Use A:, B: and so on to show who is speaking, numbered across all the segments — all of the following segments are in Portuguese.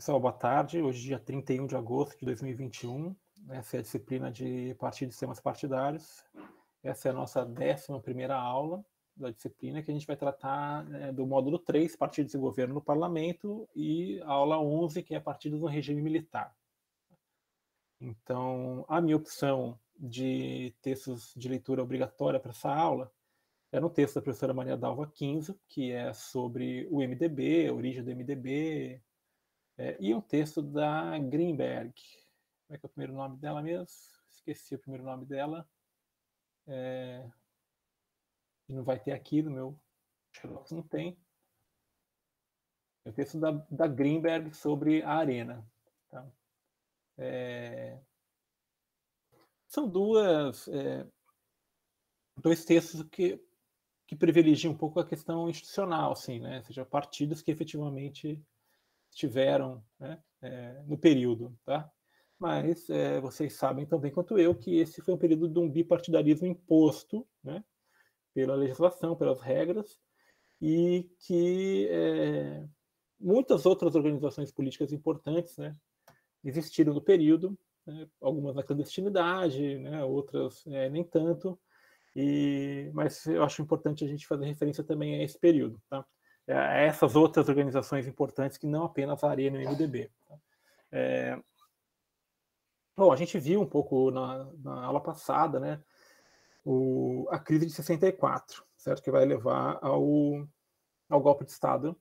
A: Pessoal, boa tarde. Hoje, dia 31 de agosto de 2021. Né? Essa é a disciplina de partidos e sistemas partidários. Essa é a nossa 11 aula da disciplina, que a gente vai tratar né, do módulo 3, partidos e governo no parlamento, e a aula 11, que é partidos no regime militar. Então, a minha opção de textos de leitura obrigatória para essa aula era é um texto da professora Maria Dalva Quinzo, que é sobre o MDB, a origem do MDB, é, e um texto da Greenberg. Como é que é o primeiro nome dela mesmo? Esqueci o primeiro nome dela. É, não vai ter aqui no meu não tem. É o texto da, da Greenberg sobre a arena. Tá? É, são duas é, dois textos que que privilegiam um pouco a questão institucional, assim, né? Ou seja, partidos que efetivamente tiveram né, é, no período, tá? Mas é, vocês sabem tão bem quanto eu que esse foi um período de um bipartidarismo imposto, né, pela legislação, pelas regras, e que é, muitas outras organizações políticas importantes, né, existiram no período, né, algumas na clandestinidade, né, outras é, nem tanto, e, mas eu acho importante a gente fazer referência também a esse período, tá? a é, essas outras organizações importantes que não apenas a Arena e o MDB. Tá? É... Bom, a gente viu um pouco na, na aula passada, né, o, a crise de 64, certo, que vai levar ao, ao golpe de Estado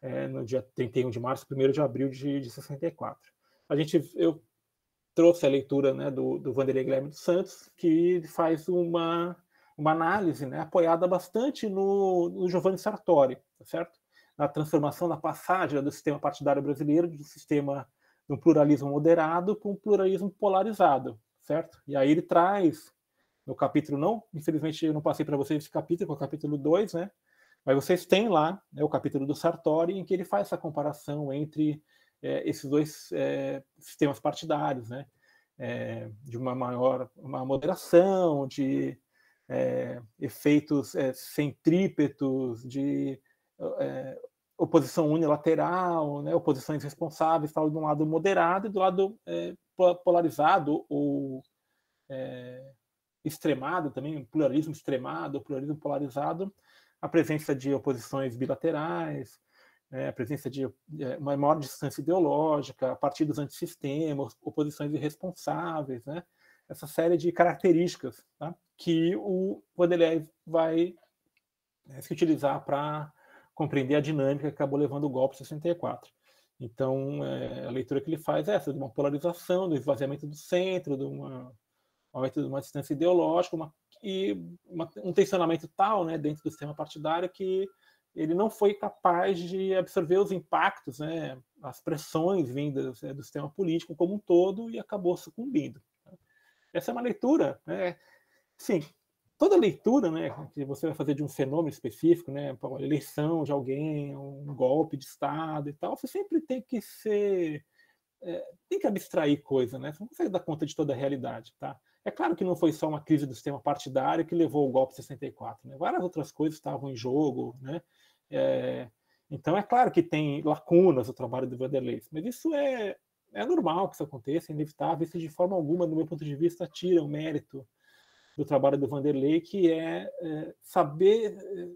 A: é, no dia 31 de março, 1 de abril de, de 64. A gente, eu trouxe a leitura né, do, do Vanderlei Guilherme dos Santos, que faz uma, uma análise né, apoiada bastante no, no Giovanni Sartori, tá certo? Na transformação, na passagem do sistema partidário brasileiro de um sistema de um pluralismo moderado para um pluralismo polarizado, certo? E aí ele traz no capítulo não, infelizmente eu não passei para vocês esse capítulo, que é o capítulo 2, né? Mas vocês têm lá né, o capítulo do Sartori, em que ele faz essa comparação entre é, esses dois é, sistemas partidários, né? É, de uma maior uma moderação, de é, efeitos é, centrípetos, de é, oposição unilateral, né, oposições responsáveis, tal, de um lado moderado e do lado é, polarizado ou é, extremado também, pluralismo extremado, pluralismo polarizado, a presença de oposições bilaterais, né, a presença de uma maior distância ideológica, partidos antissistemas, oposições irresponsáveis, né, essa série de características tá, que o Baudelaire vai né, se utilizar para compreender a dinâmica que acabou levando o golpe de 64. Então, é, a leitura que ele faz é essa, de uma polarização, do esvaziamento do centro, de uma, aumento de uma distância ideológica uma, e uma, um tensionamento tal né, dentro do sistema partidário que ele não foi capaz de absorver os impactos, né, as pressões vindas é, do sistema político como um todo e acabou sucumbindo. Essa é uma leitura, né, sim, toda leitura né, que você vai fazer de um fenômeno específico, né, eleição de alguém, um golpe de Estado e tal, você sempre tem que ser. É, tem que abstrair coisa, né? Você não consegue dar conta de toda a realidade, tá? É claro que não foi só uma crise do sistema partidário que levou ao golpe de 64, né? Várias outras coisas estavam em jogo, né? É, então é claro que tem lacunas o trabalho do Vanderlei, mas isso é, é normal que isso aconteça, é inevitável, isso de forma alguma, do meu ponto de vista, tira o mérito do trabalho do Vanderlei, que é, é saber é,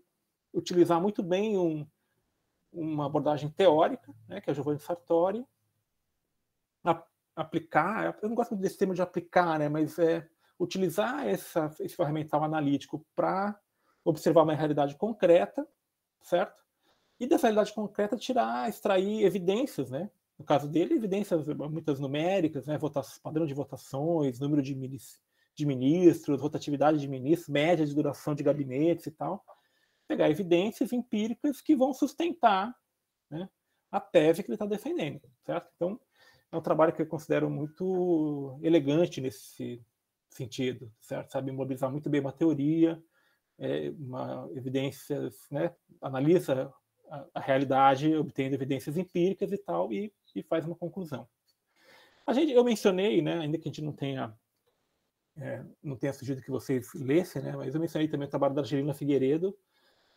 A: utilizar muito bem um, uma abordagem teórica, né, que é o Giovanni Sartori, a, aplicar, eu não gosto desse termo de aplicar, né, mas é utilizar essa, esse ferramental analítico para observar uma realidade concreta, certo? E dessa realidade concreta tirar, extrair evidências, né? No caso dele, evidências muitas numéricas, né? Votação, padrão de votações, número de, de ministros, rotatividade de ministros, média de duração de gabinetes e tal, pegar evidências empíricas que vão sustentar né, a tese que ele está defendendo, certo? Então, é um trabalho que eu considero muito elegante nesse sentido, certo? Sabe mobilizar muito bem uma teoria, é, uma evidências, né, analisa a, a, realidade, obtendo evidências empíricas e tal, e, e faz uma conclusão. A gente, eu mencionei, né, ainda que a gente não tenha é, não tenha sugerido que vocês lessem, né? Mas eu mencionei também o trabalho da Angelina Figueiredo,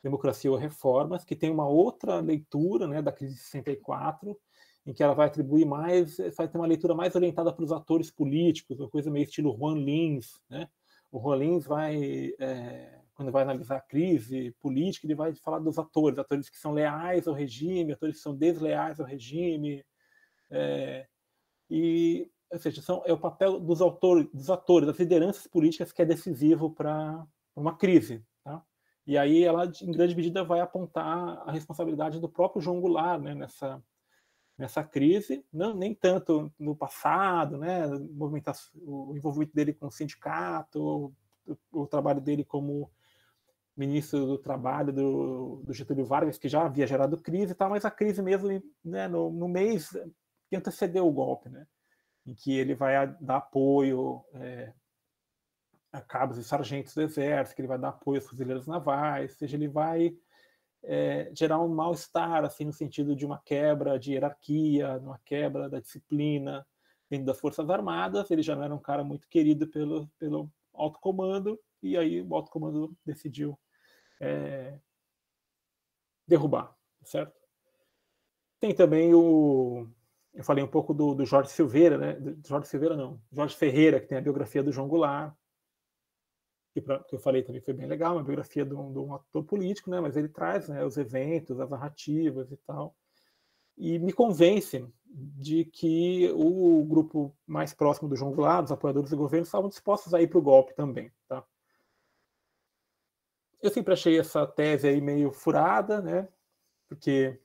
A: Democracia ou Reformas, que tem uma outra leitura, né, da crise de 64, em que ela vai atribuir mais, eh, vai ter uma leitura mais orientada para os atores políticos, uma coisa meio estilo Juan Lins, né? O Juan Lins vai, é, quando vai analisar a crise política, ele vai falar dos atores, atores que são leais ao regime, atores que são desleais ao regime, é, e ou seja, são, é o papel dos autores, dos atores, das lideranças políticas que é decisivo para uma crise. Tá? E aí ela, em grande medida, vai apontar a responsabilidade do próprio João Goulart né, nessa, nessa crise, não, nem tanto no passado, né, o envolvimento dele com o sindicato, o, o trabalho dele como ministro do Trabalho do, do, Getúlio Vargas, que já havia gerado crise e tal, mas a crise mesmo né, no, no mês que antecedeu o golpe. Né? em que ele vai dar apoio é, a cabos e sargentos do exército, que ele vai dar apoio aos fuzileiros navais, ou seja, ele vai é, gerar um mal-estar, assim, no sentido de uma quebra de hierarquia, uma quebra da disciplina dentro das Forças Armadas, ele já não era um cara muito querido pelo, pelo alto comando, e aí o alto comando decidiu é, derrubar, certo? Tem também o eu falei um pouco do, do Jorge Silveira, né? Do Jorge Silveira não, Jorge Ferreira, que tem a biografia do João Goulart, que, pra, que eu falei também foi bem legal, uma biografia de um, de um ator político, né? Mas ele traz né, os eventos, as narrativas e tal, e me convence de que o grupo mais próximo do João Goulart, os apoiadores do governo, estavam dispostos a ir para o golpe também, tá? Eu sempre achei essa tese aí meio furada, né? Porque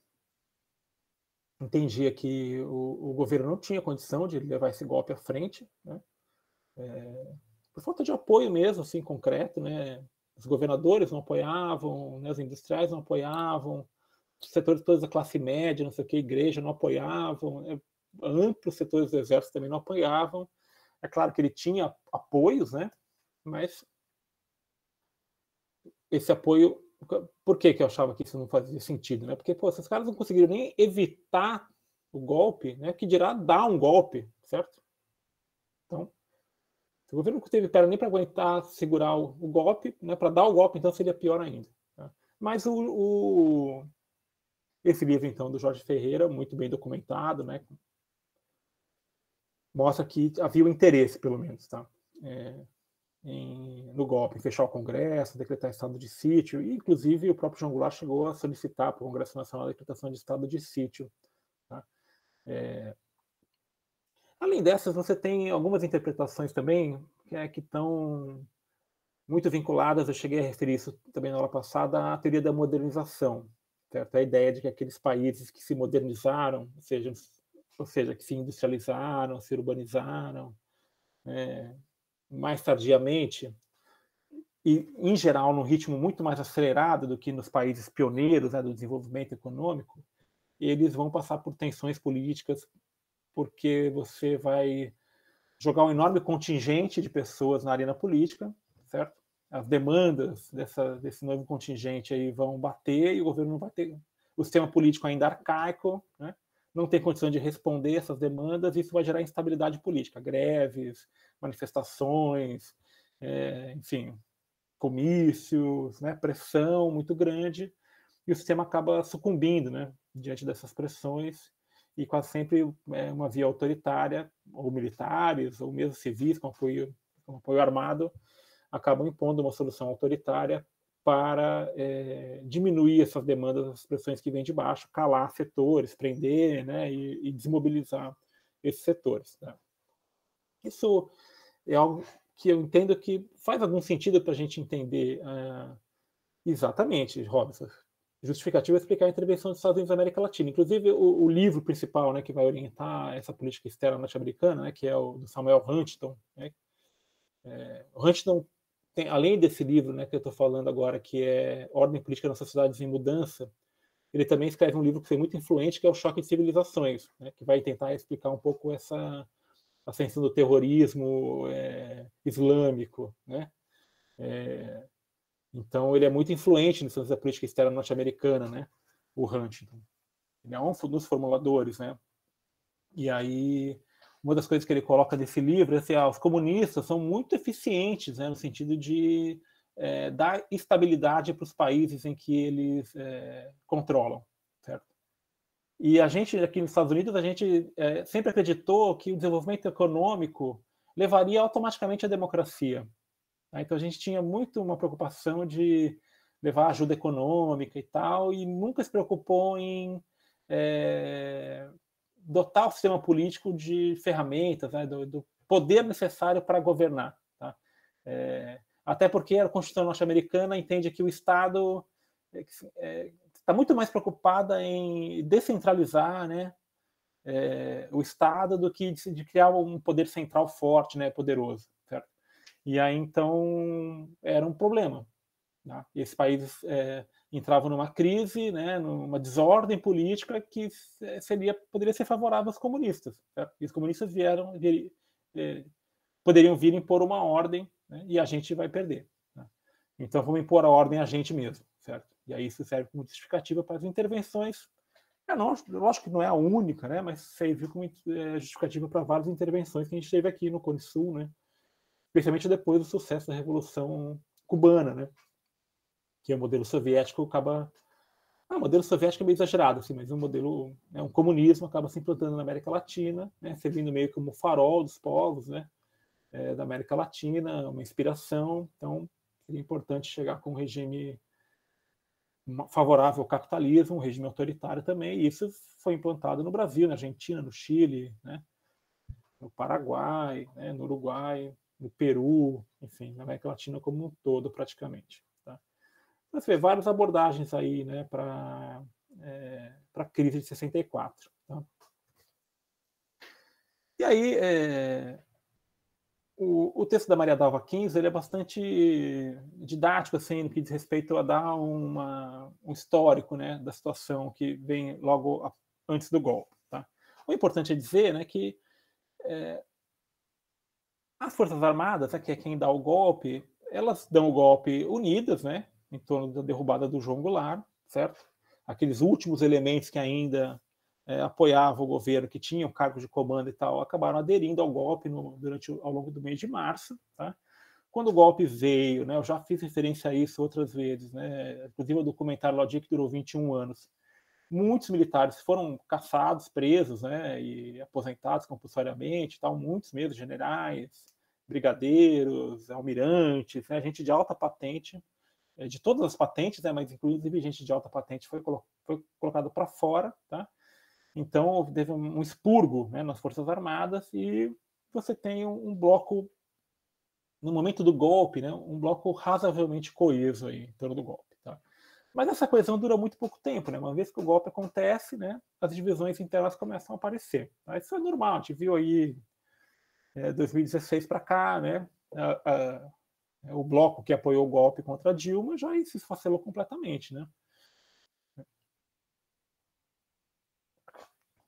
A: entendia que o, o, governo não tinha condição de levar esse golpe à frente, né? é, por falta de apoio mesmo, assim, concreto, né? Os governadores não apoiavam, né? os industriais não apoiavam, os setores toda a classe média, não sei o que, igreja não apoiavam, né? amplos setores do exército também não apoiavam. É claro que ele tinha apoios, né? Mas esse apoio por que, que eu achava que isso não fazia sentido? Né? Porque, pô, esses caras não conseguiram nem evitar o golpe, né? Que dirá dar um golpe, certo? Então, se o governo não teve perna nem para aguentar segurar o, o golpe, né? Para dar o golpe, então seria pior ainda. Né? Mas o, o, esse livro então do Jorge Ferreira, muito bem documentado, né? Mostra que havia o interesse, pelo menos, tá? É, em, no golpe, em fechar o Congresso, decretar estado de sítio, e inclusive o próprio João Goulart chegou a solicitar para o Congresso Nacional a decretação de estado de sítio. Tá? É... Além dessas, você tem algumas interpretações também que é, estão muito vinculadas, eu cheguei a referir isso também na aula passada, à teoria da modernização, certo? a ideia de que aqueles países que se modernizaram, ou seja, ou seja que se industrializaram, se urbanizaram, é, mais tardiamente, e em geral num ritmo muito mais acelerado do que nos países pioneiros né, do desenvolvimento econômico, eles vão passar por tensões políticas, porque você vai jogar um enorme contingente de pessoas na arena política, certo? As demandas dessa, desse novo contingente aí vão bater e o governo não vai ter. O sistema político ainda arcaico, né? não tem condição de responder essas demandas, e isso vai gerar instabilidade política, greves, manifestações, é, enfim, comícios, né, pressão muito grande, e o sistema acaba sucumbindo né, diante dessas pressões, e quase sempre é uma via autoritária, ou militares, ou mesmo civis, com apoio, com apoio armado, acabam impondo uma solução autoritária para é, diminuir essas demandas, as pressões que vêm de baixo, calar setores, prender né, e, e desmobilizar esses setores. Né. Isso é algo que eu entendo que faz algum sentido para a gente entender é, exatamente, Robson. Justificativa é explicar a intervenção dos Estados Unidos na América Latina. Inclusive, o, o, livro principal né, que vai orientar essa política externa norte-americana, né, que é o do Samuel Huntington. Né, é, Huntington tem, além desse livro né, que eu estou falando agora, que é Ordem Política nas Sociedades em Mudança, ele também escreve um livro que foi muito influente, que é O Choque de Civilizações, né, que vai tentar explicar um pouco essa ascensão do terrorismo é, islâmico, né? É, então ele é muito influente no da política externa norte-americana, né? O Huntington, ele é um dos formuladores, né? E aí uma das coisas que ele coloca nesse livro é assim, ah, os comunistas são muito eficientes, né? No sentido de é, dar estabilidade para os países em que eles é, controlam. E a gente, aqui nos Estados Unidos, a gente é, sempre acreditou que o desenvolvimento econômico levaria automaticamente à democracia. Né? Então a gente tinha muito uma preocupação de levar ajuda econômica e tal, e nunca se preocupou em é, dotar o sistema político de ferramentas, né? do, do, poder necessário para governar. Tá? É, até porque a Constituição norte-americana entende que o Estado é, é, está muito mais preocupada em descentralizar né, é, o Estado do que de, de, criar um poder central forte, né, poderoso. Certo? E aí, então, era um problema. E tá? esses países é, entravam numa crise, né, numa desordem política que seria, poderia ser favorável aos comunistas. Certo? E os comunistas vieram, vir, é, poderiam vir impor uma ordem né, e a gente vai perder. Né? Então, vamos impor a ordem a gente mesmo. Certo? E aí isso serve como justificativa para as intervenções. É, não, lógico que não é a única, né? Mas serviu como é, justificativa para várias intervenções que a gente teve aqui no Cone Sul, né? Especialmente depois do sucesso da Revolução Cubana, né? Que é o modelo soviético acaba ah, o modelo soviético é meio exagerado, assim, mas um modelo, é um comunismo acaba se implantando na América Latina, né, servindo meio como farol dos povos né, é, da América Latina, uma inspiração. Então, seria importante chegar com um regime favorável ao capitalismo, um regime autoritário também, e isso foi implantado no Brasil, na Argentina, no Chile, né? no Paraguai, né? no Uruguai, no Peru, enfim, na América Latina como um todo, praticamente. Tá? Então, você vê várias abordagens aí né, para é, a crise de 64. Tá? E aí, é, o, o, texto da Maria Dalva 15 ele é bastante didático assim no que diz respeito a dar uma, um histórico né da situação que vem logo a, antes do golpe tá? o importante é dizer né que é, as forças armadas né, que é quem dá o golpe elas dão o golpe unidas né em torno da derrubada do João Goulart certo aqueles últimos elementos que ainda é, apoiava o governo, que tinha o cargo de comando e tal, acabaram aderindo ao golpe no, durante ao longo do mês de março. Tá? Quando o golpe veio, né, eu já fiz referência a isso outras vezes, né, inclusive o documentário lá dia que durou 21 anos. Muitos militares foram caçados, presos né, e aposentados compulsoriamente, tal, muitos mesmo, generais, brigadeiros, almirantes, né, gente de alta patente, eh, de todas as patentes, né, mas inclusive gente de alta patente foi, colo foi colocado para fora, tá? Então, teve um expurgo né, nas Forças Armadas e você tem um, bloco, no momento do golpe, né, um bloco razoavelmente coeso aí, em torno do golpe. Tá? Mas essa coesão dura muito pouco tempo, né? uma vez que o golpe acontece, né, as divisões internas começam a aparecer. Tá? Isso é normal, a gente viu aí é, 2016 para cá, né, a, a, o bloco que apoiou o golpe contra Dilma já se esfacelou completamente. Né?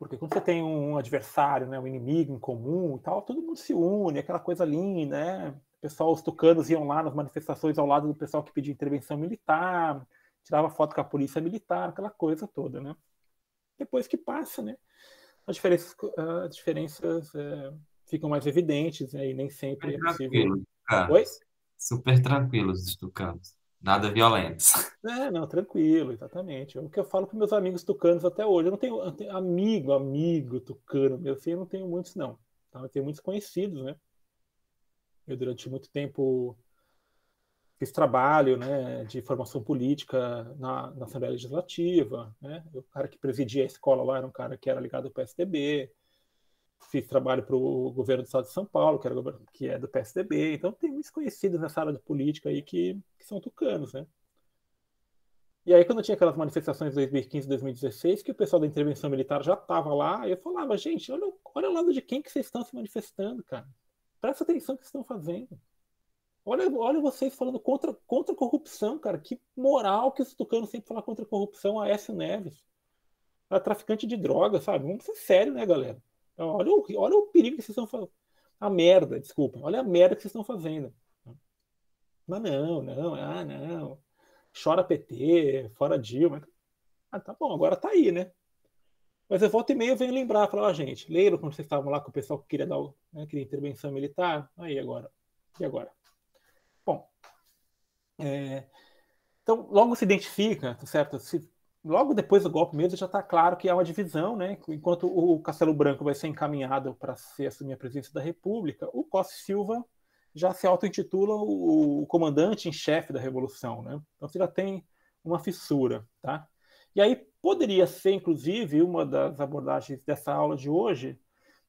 A: Porque quando você tem um adversário, né, um inimigo em comum e tal, todo mundo se une, aquela coisa ali, né? O pessoal, os tucanos iam lá nas manifestações ao lado do pessoal que pedia intervenção militar, tirava foto com a polícia militar, aquela coisa toda, né? Depois que passa, né? As diferenças, ah, as diferenças é, ficam mais evidentes né, e nem sempre é possível. Oi? Super tranquilos os tucanos. Nada violento É, não, tranquilo, exatamente. É o que eu falo com meus amigos tucanos até hoje. Eu não tenho, eu tenho amigo, amigo tucano, meu filho, assim, eu não tenho muitos, não. Tá, eu tenho muitos conhecidos, né? Eu, durante muito tempo, fiz trabalho né, de formação política na, na Assembleia Legislativa. Né? O cara que presidia a escola lá era um cara que era ligado ao PSDB fiz trabalho para o governo do estado de São Paulo, que, era, que é do PSDB, então tem muitos conhecidos nessa área de política aí que, que são tucanos, né? E aí, quando tinha aquelas manifestações de 2015 2016, que o pessoal da intervenção militar já estava lá, eu falava, gente, olha, olha o lado de quem que vocês estão se manifestando, cara. Presta atenção no que vocês estão fazendo. Olha, olha vocês falando contra, contra a corrupção, cara. Que moral que os tucanos sempre falar contra a corrupção, a S. Neves. A é traficante de drogas, sabe? Vamos ser sério, né, galera? Olha o, olha o perigo que vocês estão fazendo. A merda, desculpa. Olha a merda que vocês estão fazendo. Mas não, não, ah, não. Chora PT, fora Dilma. Ah, tá bom, agora tá aí, né? Mas eu volto e meio venho lembrar, falar, ó, ah, gente, lembra quando vocês estavam lá com o pessoal que queria dar né, queria intervenção militar? Aí agora. E agora? Bom. É, então, logo se identifica, tá certo? Se logo depois do golpe mesmo já está claro que há é uma divisão, né? Enquanto o Castelo Branco vai ser encaminhado para ser assumir a presidência da República, o Costa Silva já se auto-intitula o, o, comandante em chefe da Revolução, né? Então você já tem uma fissura, tá? E aí poderia ser, inclusive, uma das abordagens dessa aula de hoje,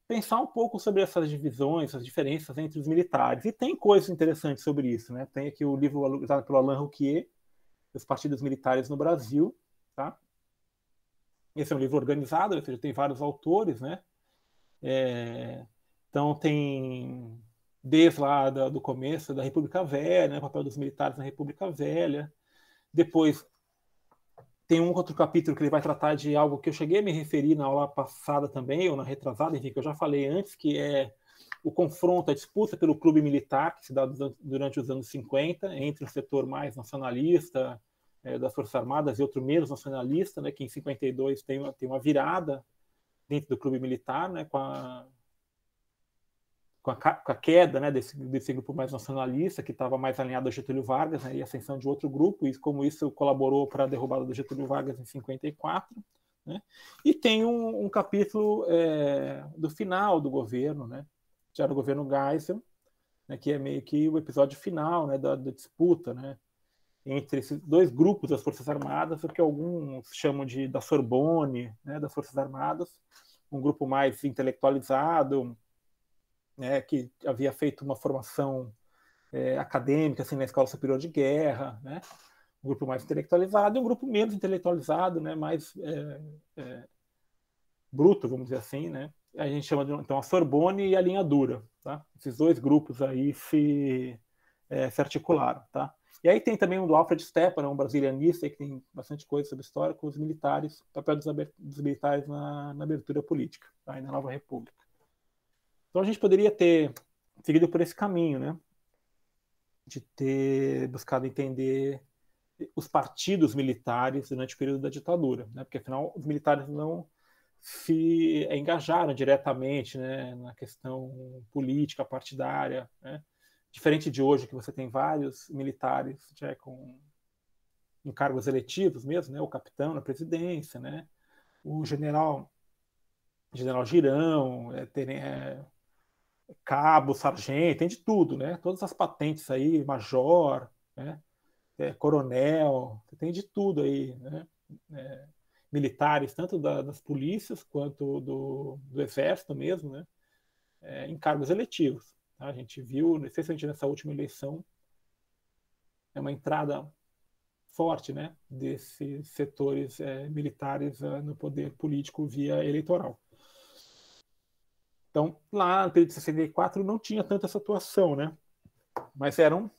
A: pensar um pouco sobre essas divisões, as diferenças entre os militares. E tem coisas interessantes sobre isso, né? Tem aqui o livro usado pelo Alain Rouquier, Os Partidos Militares no Brasil, Tá? Esse é um livro organizado, ou seja, tem vários autores, né? É, então tem desde lá da, do começo da República Velha, né, o papel dos militares na República Velha. Depois tem um outro capítulo que ele vai tratar de algo que eu cheguei a me referir na aula passada também, ou na retrasada, enfim, que eu já falei antes, que é o confronto, a disputa pelo clube militar que se dá durante os anos 50 entre um setor mais nacionalista, é, das Forças Armadas e outro menos nacionalista, né, que em 52 tem uma, tem uma virada dentro do clube militar, né, com a, com a, com a queda né, desse, desse grupo mais nacionalista, que estava mais alinhado a Getúlio Vargas, né, e a ascensão de outro grupo, e como isso colaborou para a derrubada do Getúlio Vargas em 54. Né? E tem um, um capítulo é, do final do governo, né? era o governo Geisel, né, que é meio que o episódio final né, da, da disputa, né, entre esses dois grupos das Forças Armadas, o que alguns chamam de da Sorbonne, né, das Forças Armadas, um grupo mais intelectualizado, né, que havia feito uma formação é, acadêmica assim na Escola Superior de Guerra, né, um grupo mais intelectualizado e um grupo menos intelectualizado, né, mais é, é, bruto, vamos dizer assim, né, a gente chama de, então a Sorbonne e a linha dura, tá? Esses dois grupos aí se, é, se articularam, tá? E aí tem também um do Alfred Stepan um brasilianista que tem bastante coisa sobre história, com os militares, o papel dos, dos militares na, na, abertura política, tá? na Nova República. Então a gente poderia ter seguido por esse caminho, né? De ter buscado entender os partidos militares durante o período da ditadura, né? Porque afinal os militares não se engajaram diretamente, né, na questão política partidária, né? Diferente de hoje, que você tem vários militares já né, com em cargos eletivos mesmo, né? O capitão na presidência, né? O general, general Girão, é, é, cabo, sargento, tem de tudo, né? Todas as patentes aí, major, né? É, coronel, tem de tudo aí, né? É, militares, tanto da, das polícias quanto do, do exército mesmo, né? É, em cargos eletivos. Tá? A gente viu, especialmente nessa última eleição, é uma entrada forte né, desses setores é, militares é, no poder político via eleitoral. Então, lá no período de 64 não tinha tanta essa atuação, né? Mas eram.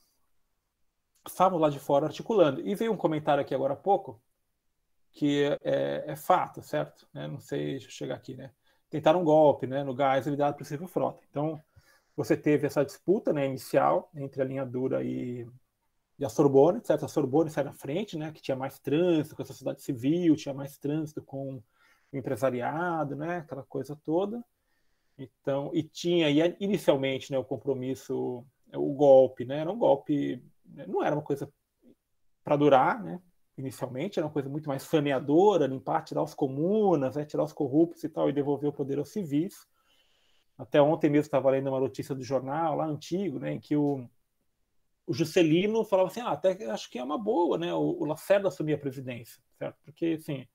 A: Estavam lá de fora articulando. E veio um comentário aqui agora há pouco, que é, é fato, certo? Né? Não sei, deixa eu chegar aqui, né? Tentaram um golpe né, no gás evitado por Silvio Frota. Então, você teve essa disputa né, inicial entre a linha dura e, e a Sorbonne, certo? A Sorbonne sai na frente, né, que tinha mais trânsito com a sociedade civil, tinha mais trânsito com o empresariado, né, aquela coisa toda. Então, e tinha e inicialmente né, o compromisso, o golpe, né, era um golpe, né, não era uma coisa para durar, né, inicialmente, era uma coisa muito mais saneadora, limpar, tirar os comunas, né, tirar os corruptos e tal, e devolver o poder aos civis até ontem mesmo estava lendo uma notícia do jornal lá antigo, né, em que o, o Juscelino falava assim, ah, até acho que é uma boa, né, o, o Lacerda assumir a presidência, certo? Porque, assim,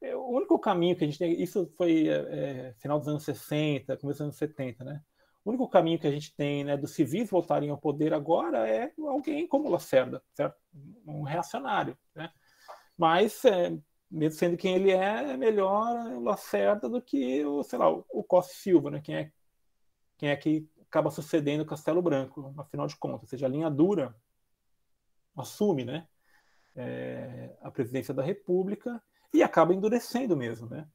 A: é, o único caminho que a gente tem, isso foi é, é final dos anos 60, começo dos anos 70, né? O único caminho que a gente tem, né, dos civis voltarem ao poder agora é alguém como o Lacerda, certo? Um reacionário, né? Mas é, mesmo sendo quem ele é, é melhor o Lacerda do que o, sei lá, o Costa Silva, né? Quem é, quem é que acaba sucedendo o Castelo Branco, afinal de contas. Ou seja, a linha dura assume, né? É, a presidência da República e acaba endurecendo mesmo, né?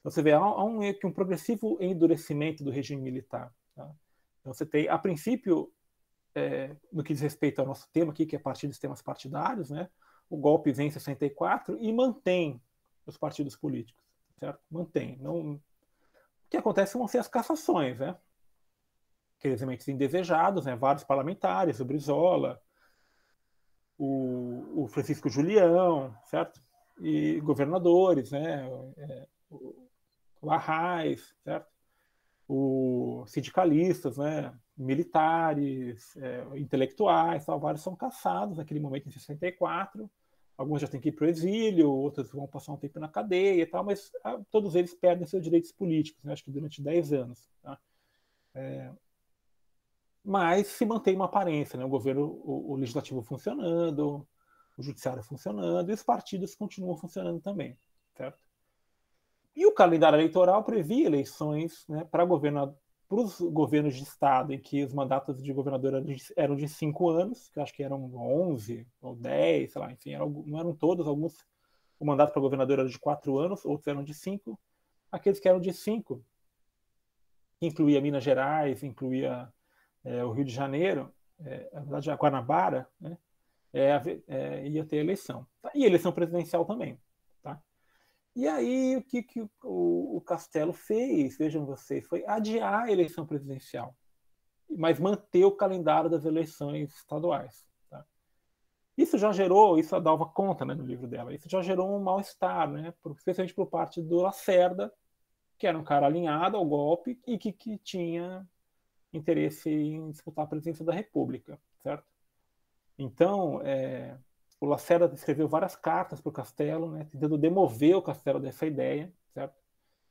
A: Então, você vê, há, há um, um progressivo endurecimento do regime militar. Tá? Então, você tem, a princípio, é, no que diz respeito ao nosso tema aqui, que é a partir dos temas partidários, né? o golpe vem em 64 e mantém os partidos políticos, certo? Mantém. Não... O que acontece vão ser assim, as cassações, né? Aqueles elementos indesejados, né? Vários parlamentares, o Brizola, o, o Francisco Julião, certo? E governadores, né? É, o, o Arraes, certo? o sindicalistas, né, militares, é, intelectuais, tal, vários são caçados naquele momento em 64. Alguns já têm que ir para o exílio, outros vão passar um tempo na cadeia e tal, mas ah, todos eles perdem seus direitos políticos, né, acho que durante 10 anos. Tá? É, mas se mantém uma aparência, né, o governo, o, o legislativo funcionando, o judiciário funcionando e os partidos continuam funcionando também, certo? E o calendário eleitoral previa eleições né, para os governos de estado em que os mandatos de governador eram de cinco anos, que acho que eram 11 ou 10, sei lá, enfim, eram, não eram todos, alguns o mandato para governador era de quatro anos, outros eram de cinco. Aqueles que eram de cinco, que incluía Minas Gerais, incluía é, o Rio de Janeiro, é, na verdade, a Guanabara, né, é, é, ia ter eleição. E eleição presidencial também. E aí, o que, que o, o, Castelo fez, vejam vocês, foi adiar a eleição presidencial, mas manter o calendário das eleições estaduais. Tá? Isso já gerou, isso a Dalva conta né, no livro dela, isso já gerou um mal-estar, né, especialmente por parte do Lacerda, que era um cara alinhado ao golpe e que, que tinha interesse em disputar a presidência da República, certo? Então, é, o Lacerda escreveu várias cartas para o Castelo, né, tentando demover o Castelo dessa ideia, certo?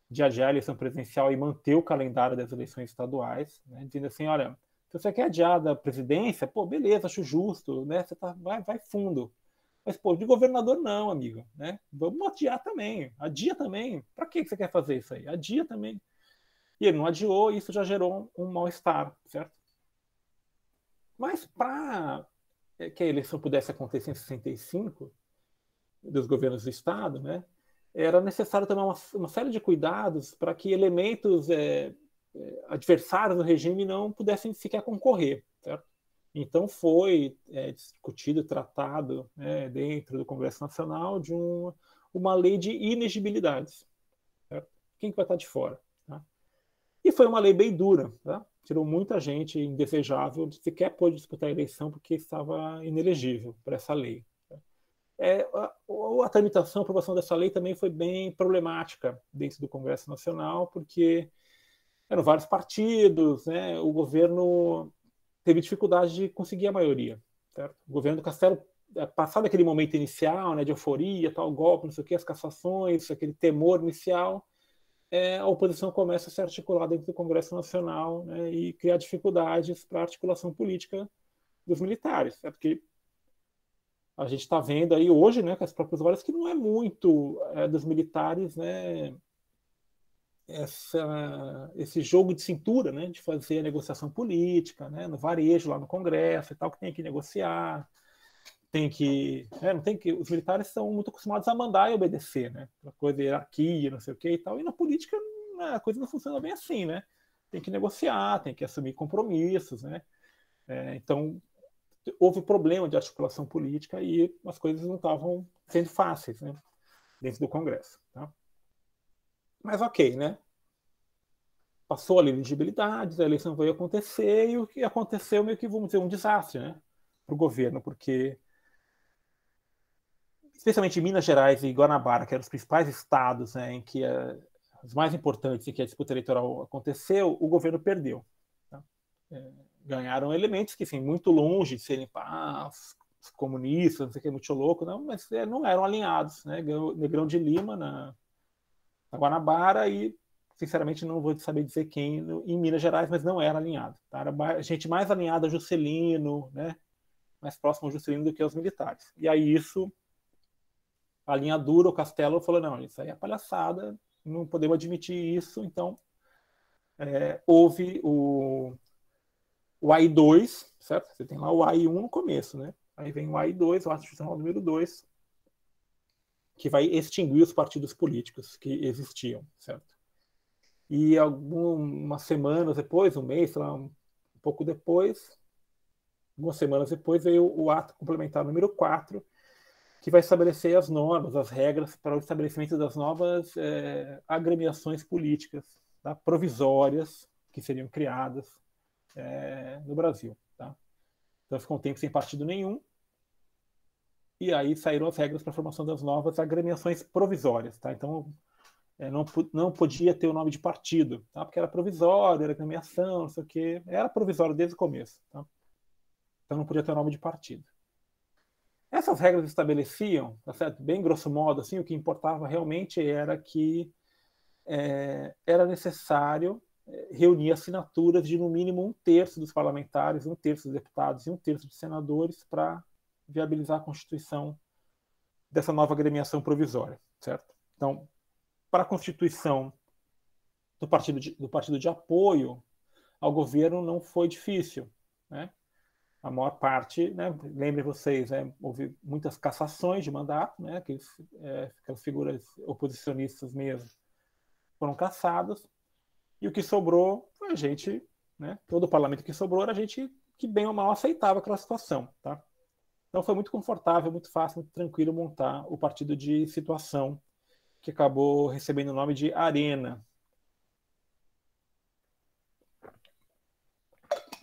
A: de adiar a eleição presidencial e manter o calendário das eleições estaduais, né, dizendo assim, olha, se você quer adiar da presidência, pô, beleza, acho justo, né, você tá, vai, vai fundo. Mas, pô, de governador não, amigo, né? Vamos adiar também, adia também. Para que você quer fazer isso aí? Adia também. E ele não adiou, e isso já gerou um, um mal-estar, certo? Mas para é, que a eleição pudesse acontecer em 65 dos governos do Estado, né, era necessário tomar uma, uma série de cuidados para que elementos é, é, adversários do regime não pudessem sequer concorrer. Certo? Então foi é, discutido, tratado né, dentro do Congresso Nacional de um, uma lei de inegibilidades. Certo? Quem que vai estar de fora? Tá? E foi uma lei bem dura. Tá? tirou muita gente indesejável, sequer pôde disputar a eleição porque estava inelegível para essa lei. Né? É, a, a, tramitação, a aprovação dessa lei também foi bem problemática dentro do Congresso Nacional, porque eram vários partidos, né? o governo teve dificuldade de conseguir a maioria. Certo? O governo do Castelo, é, passado aquele momento inicial né, de euforia, tal golpe, não sei o que, as cassações, aquele temor inicial, é, a oposição começa a se articular dentro do Congresso Nacional né, e criar dificuldades para a articulação política dos militares. É porque a gente está vendo aí hoje, né, com as próprias horas, que não é muito é, dos militares né, essa, esse jogo de cintura né, de fazer a negociação política né, no varejo, lá no Congresso e tal, que tem que negociar tem que. Né, não tem que. Os militares são muito acostumados a mandar e obedecer, né? Uma coisa de hierarquia, não sei o que e tal. E na política né, a coisa não funciona bem assim, né? Tem que negociar, tem que assumir compromissos, né? É, então houve problema de articulação política e as coisas não estavam sendo fáceis, né? Dentro do Congresso, tá? Mas ok, né? Passou a elegibilidade, a eleição veio acontecer e o que aconteceu meio que, vamos dizer, um desastre, né? Para o governo, porque especialmente Minas Gerais e Guanabara, que eram os principais estados né, em que eh, os mais importantes em que a disputa eleitoral aconteceu, o governo perdeu. Tá? É, ganharam elementos que, assim, muito longe de serem ah, os, comunistas, não sei o que, muito louco, não, mas é, não eram alinhados. Né? Ganhou Negrão de Lima na, na Guanabara e sinceramente não vou saber dizer quem no, em Minas Gerais, mas não era alinhado. Tá? Era gente mais alinhada a Juscelino, né? mais próximo ao Juscelino do que aos militares. E aí isso a linha dura, o Castelo falou: não, isso aí é palhaçada, não podemos admitir isso. Então, é, houve o, o AI2, certo? Você tem lá o AI1 no começo, né? Aí vem o AI2, o Constitucional número 2, que vai extinguir os partidos políticos que existiam, certo? E algumas semanas depois, um mês, sei lá, um pouco depois, algumas semanas depois, veio o ato complementar número 4, que vai estabelecer as normas, as regras para o estabelecimento das novas é, agremiações políticas tá? provisórias que seriam criadas é, no Brasil. Tá? Então ficou um tempo sem partido nenhum, e aí saíram as regras para a formação das novas agremiações provisórias. Tá? Então é, não, não podia ter o nome de partido, tá? porque era provisório, era agremiação, não sei o quê, era provisório desde o começo. Tá? Então não podia ter o nome de partido. Essas regras estabeleciam, tá certo? bem grosso modo, assim, o que importava realmente era que é, era necessário é, reunir assinaturas de no mínimo um terço dos parlamentares, um terço dos deputados e um terço dos senadores para viabilizar a constituição dessa nova agremiação provisória, certo? Então, para a constituição do partido de, do partido de apoio ao governo não foi difícil, né? a maior parte, né, lembre vocês, né, houve muitas cassações de mandato, né, é, as é, aquelas figuras oposicionistas mesmo foram cassadas, e o que sobrou foi a gente, né, todo o parlamento que sobrou era a gente que bem ou mal aceitava aquela situação. Tá? Então foi muito confortável, muito fácil, muito tranquilo montar o partido de situação, que acabou recebendo o nome de Arena.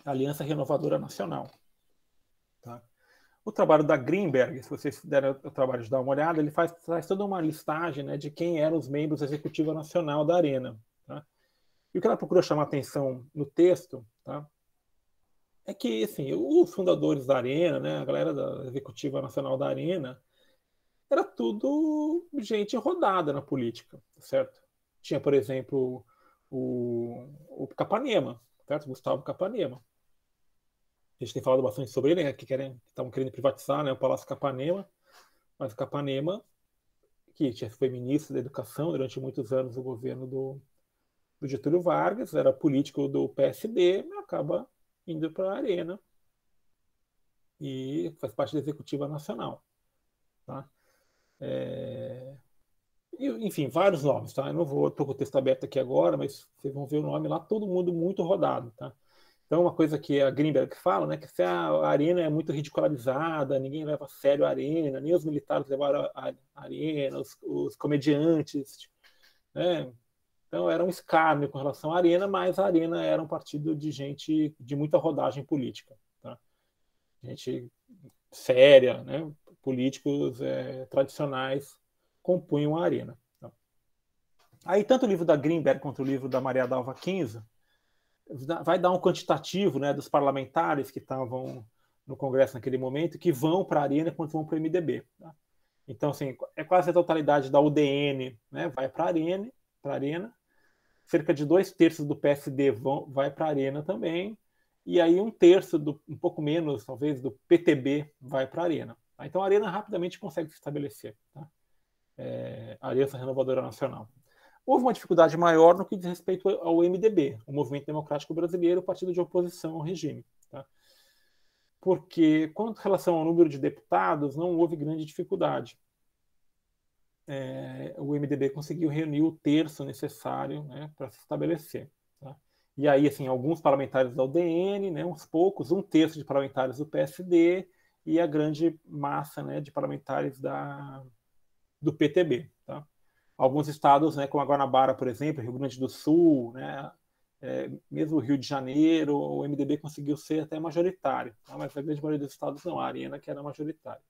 A: Aliança Renovadora Nacional. Tá? O trabalho da Greenberg, se vocês derem o trabalho de dar uma olhada, ele faz, toda uma listagem né, de quem eram os membros da Executiva Nacional da Arena. Tá? E o que ela procura chamar atenção no texto tá, é que assim, os fundadores da Arena, né, a galera da Executiva Nacional da Arena, era tudo gente rodada na política, certo? Tinha, por exemplo, o, o Capanema, certo? Gustavo Capanema a gente tem falado bastante sobre ele, né, que querem, estavam querendo privatizar né, o Palácio Capanema, mas o Capanema, que foi ministro da Educação durante muitos anos do governo do, do Getúlio Vargas, era político do PSD, acaba indo para a Arena e faz parte da Executiva Nacional. Tá? É... Enfim, vários nomes, tá? Eu não vou, estou com o texto aberto aqui agora, mas vocês vão ver o nome lá, todo mundo muito rodado, tá? Então, uma coisa que a Greenberg fala, né, que se a arena é muito ridicularizada, ninguém leva a sério a arena, nem os militares levaram a, arena, os, os comediantes, né? Então, era um escárnio com relação à arena, mas a arena era um partido de gente de muita rodagem política, tá? gente séria, né? políticos é, tradicionais compunham a arena. Tá? Aí, tanto o livro da Greenberg quanto o livro da Maria Dalva Quinza vai dar um quantitativo né, dos parlamentares que estavam no Congresso naquele momento que vão para a Arena quando vão para o MDB. Tá? Então, assim, é quase a totalidade da UDN né, vai para a Arena, a arena, cerca de dois terços do PSD vão, vai para a Arena também, e aí um terço, do, um pouco menos, talvez, do PTB vai para a Arena. Tá? Então, a Arena rapidamente consegue se estabelecer. Tá? É, a Aliança Renovadora Nacional. Houve uma dificuldade maior no que diz respeito ao MDB, o Movimento Democrático Brasileiro, o partido de oposição ao regime. Tá? Porque, quanto relação ao número de deputados, não houve grande dificuldade. É, o MDB conseguiu reunir o terço necessário né, para se estabelecer. Tá? E aí, assim, alguns parlamentares da UDN, né, uns poucos, um terço de parlamentares do PSD e a grande massa né, de parlamentares da, do PTB. Tá? alguns estados, né, como a Guanabara, por exemplo, Rio Grande do Sul, né, é, mesmo o Rio de Janeiro, o MDB conseguiu ser até majoritário, tá? mas a grande maioria dos estados não, a Arena que era majoritária.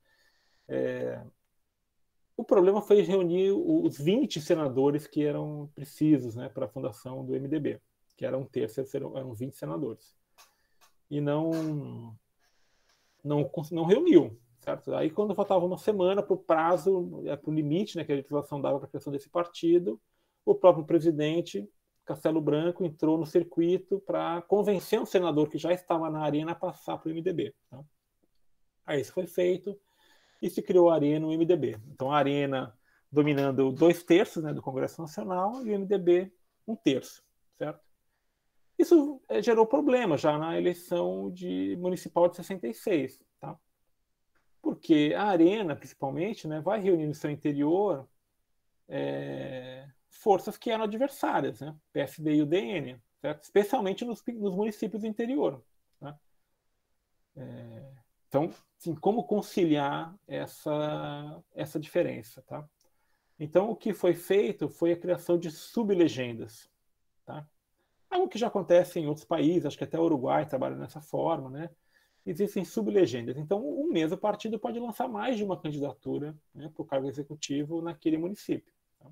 A: É... O problema foi reunir os 20 senadores que eram precisos né, para a fundação do MDB, que era um terço, eram 20 senadores. E não, não, não reuniu. Certo? Aí, quando faltava uma semana para o prazo, é, para o limite né, que a legislação dava para a criação desse partido, o próprio presidente Castelo Branco entrou no circuito para convencer um senador que já estava na arena a passar para o MDB. Então, tá? aí isso foi feito e se criou a Arena e o MDB. Então, a Arena dominando dois terços né, do Congresso Nacional e o MDB um terço, certo? Isso é, gerou problema já na eleição de municipal de 66 porque a arena, principalmente, né, vai reunir no seu interior é, forças que eram adversárias, né, PSD e UDN, certo? especialmente nos, nos, municípios do interior. Né? É, então, assim, como conciliar essa, essa diferença? Tá? Então, o que foi feito foi a criação de sublegendas. Tá? Algo que já acontece em outros países, acho que até o Uruguai trabalha nessa forma, né? existem sublegendas. Então, o mesmo partido pode lançar mais de uma candidatura né, para o cargo executivo naquele município. Tá?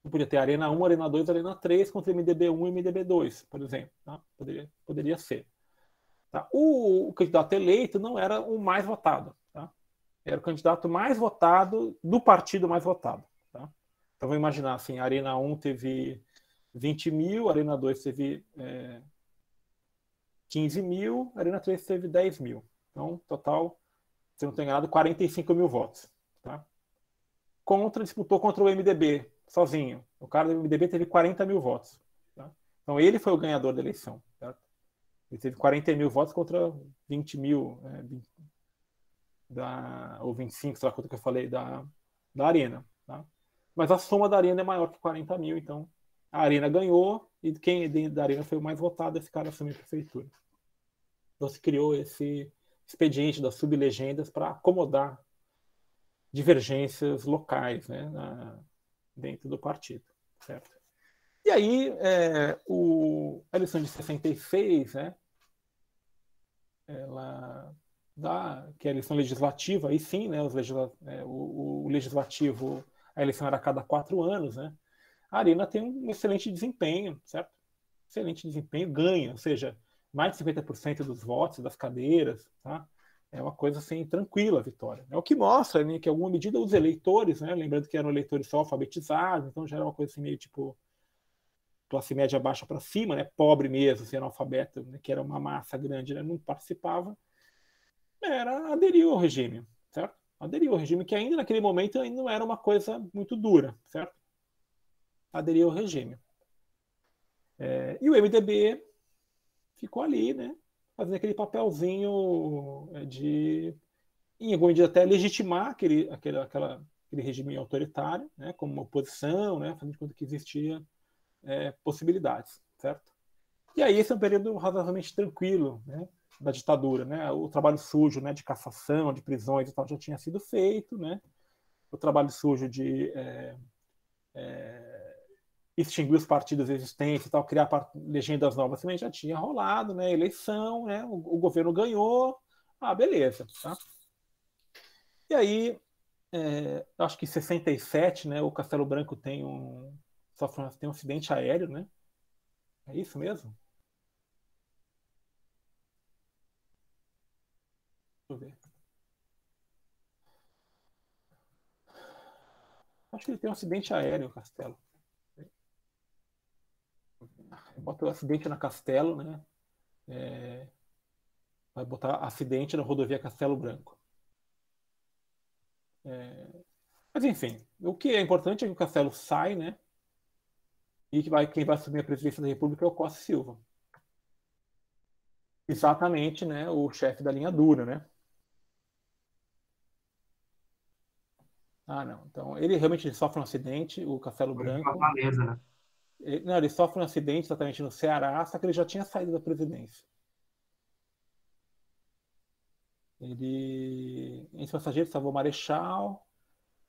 A: Então, podia ter Arena 1, Arena 2, Arena 3 contra MDB1 e MDB2, por exemplo. Tá? Poderia, poderia ser. Tá? O, o, candidato eleito não era o mais votado. Tá? Era o candidato mais votado do partido mais votado. Tá? Então, vamos imaginar assim, Arena 1 teve 20 mil, Arena 2 teve... É, 15 mil, Arena 3 teve 10 mil. Então, total, se não tem enganado, 45 mil votos. Tá? Contra, disputou contra o MDB, sozinho. O cara do MDB teve 40 mil votos. Tá? Então, ele foi o ganhador da eleição. Tá? Ele teve 40 mil votos contra 20 mil, é, 20, da, ou 25, sei lá quanto que eu falei, da, da Arena. Tá? Mas a soma da Arena é maior que 40 mil, então a Arena ganhou e quem dentro da Arena foi o mais votado, esse cara assumiu a prefeitura. Então se criou esse expediente das sublegendas para acomodar divergências locais né, na, dentro do partido. Certo? E aí, é, o, a eleição de 66, né, ela dá, que é a eleição legislativa, aí sim, né, os legisla, é, o, o, legislativo, a eleição era a cada quatro anos, né, a Arena tem um excelente desempenho, certo? Excelente desempenho, ganha, ou seja, mais de 50% dos votos, das cadeiras, tá? É uma coisa assim, tranquila a vitória. É o que mostra né, que, em alguma medida, os eleitores, né, lembrando que eram eleitores só alfabetizados, então já era uma coisa assim, meio tipo classe média baixa para cima, né, pobre mesmo, assim, analfabeto, né, que era uma massa grande, né, não participava, era aderiu ao regime, certo? Aderiu ao regime, que ainda naquele momento ainda não era uma coisa muito dura, certo? Aderiu ao regime. É, e o MDB ficou ali, né? Fazendo aquele papelzinho é, de, em algum dia, até legitimar aquele, aquele, aquela, aquele regime autoritário, né? Como uma oposição, né? Fazendo de conta que existia é, possibilidades, certo? E aí esse é um período razoavelmente tranquilo, né? da ditadura, né? O trabalho sujo, né, de cassação, de prisões e tal já tinha sido feito, né? O trabalho sujo de é, é, extinguir os partidos existentes e tal, criar legendas novas também assim, já tinha rolado, né? Eleição, né? O, o governo ganhou, ah, beleza, tá? E aí, é, acho que em 67, né? O Castelo Branco tem um sofre tem um acidente aéreo, né? É isso mesmo? Deixa eu ver. Acho que ele tem um acidente aéreo, Castelo bota o acidente na Castelo, né? É, vai botar acidente na rodovia Castelo Branco. É, mas enfim, o que é importante é que o Castelo sai, né? E que vai, quem vai assumir a presidência da República é o Costa Silva. Exatamente, né? O chefe da linha dura, né? Ah, não. Então, ele realmente sofre um acidente, o Castelo Branco. Fortaleza, né? Ele, não, ele sofre um acidente exatamente no Ceará, só que ele já tinha saído da presidência. Ele, esse passageiro salvou o Marechal,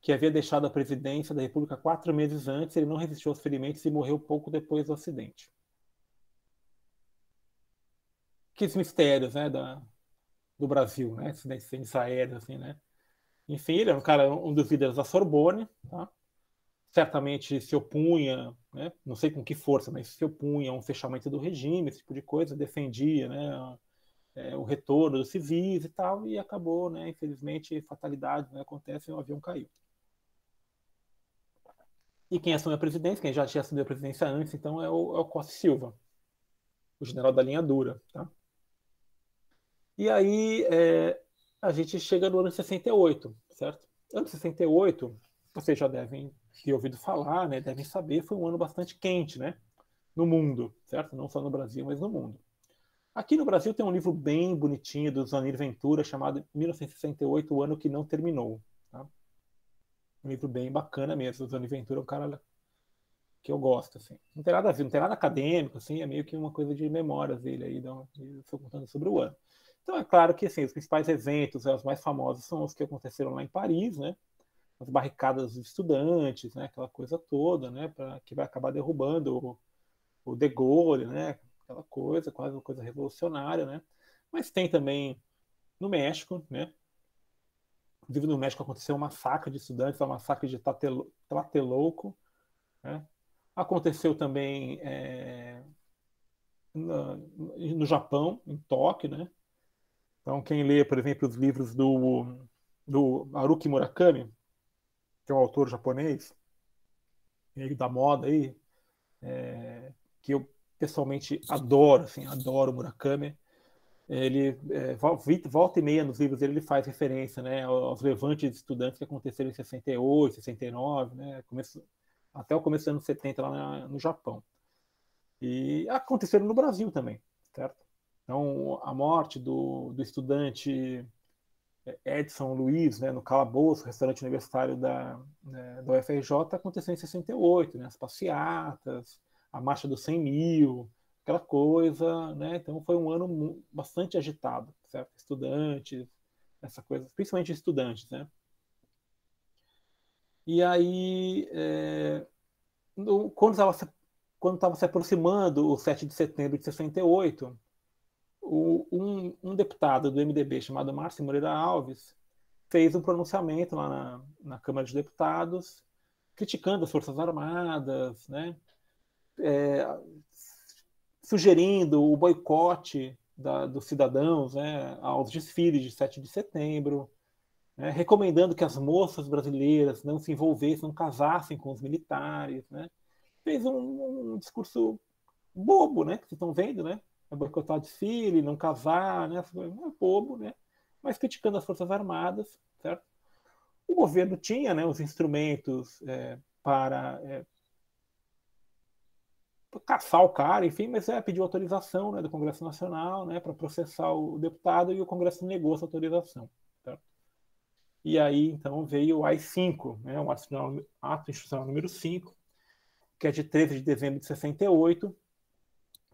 A: que havia deixado a presidência da República quatro meses antes. Ele não resistiu aos ferimentos e morreu pouco depois do acidente. Que mistérios, né, da, do Brasil, né, acidentes aéreos, assim, né. Enfim, ele é um cara, um dos líderes da Sorbonne, tá? certamente se opunha, né, não sei com que força, mas se opunha a um fechamento do regime, esse tipo de coisa, defendia né, é, o retorno dos civis e tal, e acabou, né, infelizmente, fatalidade né, acontecem, o avião caiu. E quem assumiu a presidência, quem já tinha assumido a presidência antes, então, é o, é o Costa Silva, o general da linha dura. Tá? E aí é, a gente chega no ano 68, certo? Ano 68, vocês já devem ter ouvido falar, né, devem saber, foi um ano bastante quente, né, no mundo, certo? Não só no Brasil, mas no mundo. Aqui no Brasil tem um livro bem bonitinho do Zanir Ventura chamado 1968, o ano que não terminou. Tá? Um livro bem bacana mesmo. O Zanir Ventura é um cara que eu gosto, assim. Não tem nada a ver, não tem nada acadêmico, assim, é meio que uma coisa de memórias dele aí, então, estou contando sobre o ano. Então é claro que assim, os principais eventos, né, os mais famosos, são os que aconteceram lá em Paris, né? as barricadas dos estudantes, né, aquela coisa toda, né, pra, que vai acabar derrubando o, o De Gaulle, né, aquela coisa, quase uma coisa revolucionária, né, mas tem também no México, né, inclusive no México aconteceu um massacre de estudantes, a um massacre de Tlatelolco, né, aconteceu também é, no, no Japão, em Tóquio, né, então quem lê, por exemplo, os livros do do Haruki Murakami, que é um autor japonês, meio da moda aí, é, que eu pessoalmente adoro, assim, adoro Murakami. Ele é, volta e meia nos livros dele, ele faz referência né, aos levantes de estudantes que aconteceram em 68, 69, né, começo, até o começo dos anos 70 lá no Japão. E aconteceram no Brasil também, certo? Então, a morte do, do estudante Edson Luiz, né, no Calabouço, restaurante universitário da, né, da UFRJ, aconteceu em 68, né, as passeatas, a marcha dos 100 mil, aquela coisa, né, então foi um ano bastante agitado, certo? Estudantes, essa coisa, principalmente estudantes, né? E aí, é, no, quando estava se, se aproximando o 7 de setembro de 68, o, um, um, deputado do MDB chamado Márcio Moreira Alves fez um pronunciamento lá na, na Câmara de Deputados criticando as Forças Armadas, né? É, sugerindo o boicote da, dos cidadãos né, aos desfiles de 7 de setembro, né, recomendando que as moças brasileiras não se envolvessem, não casassem com os militares. Né, fez um, um discurso bobo, né, que vocês estão vendo, né, boicotar o desfile, não cavar, né? Não é bobo, né? Mas criticando as Forças Armadas, certo? O governo tinha né, os instrumentos é, para é, caçar o cara, enfim, mas é, pediu autorização né, do Congresso Nacional né, para processar o deputado e o Congresso negou essa autorização. Certo? E aí, então, veio o AI-5, né, o ato, institucional número 5, que é de 13 de dezembro de 68,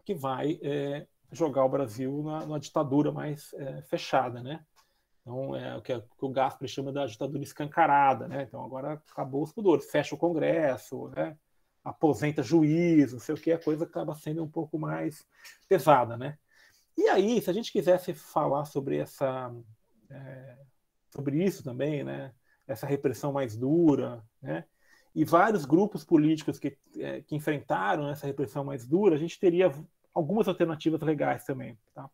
A: que vai é, jogar o Brasil na, numa ditadura mais é, fechada, né? Então, é o que, é, o que o Gaspar chama da ditadura escancarada, né? Então, agora acabou os pudores, fecha o Congresso, né? aposenta juiz, não sei o que, a coisa acaba sendo um pouco mais pesada, né? E aí, se a gente quisesse falar sobre essa, é, sobre isso também, né? Essa repressão mais dura, né? E vários grupos políticos que, é, que enfrentaram essa repressão mais dura, a gente teria algumas alternativas legais também, tá?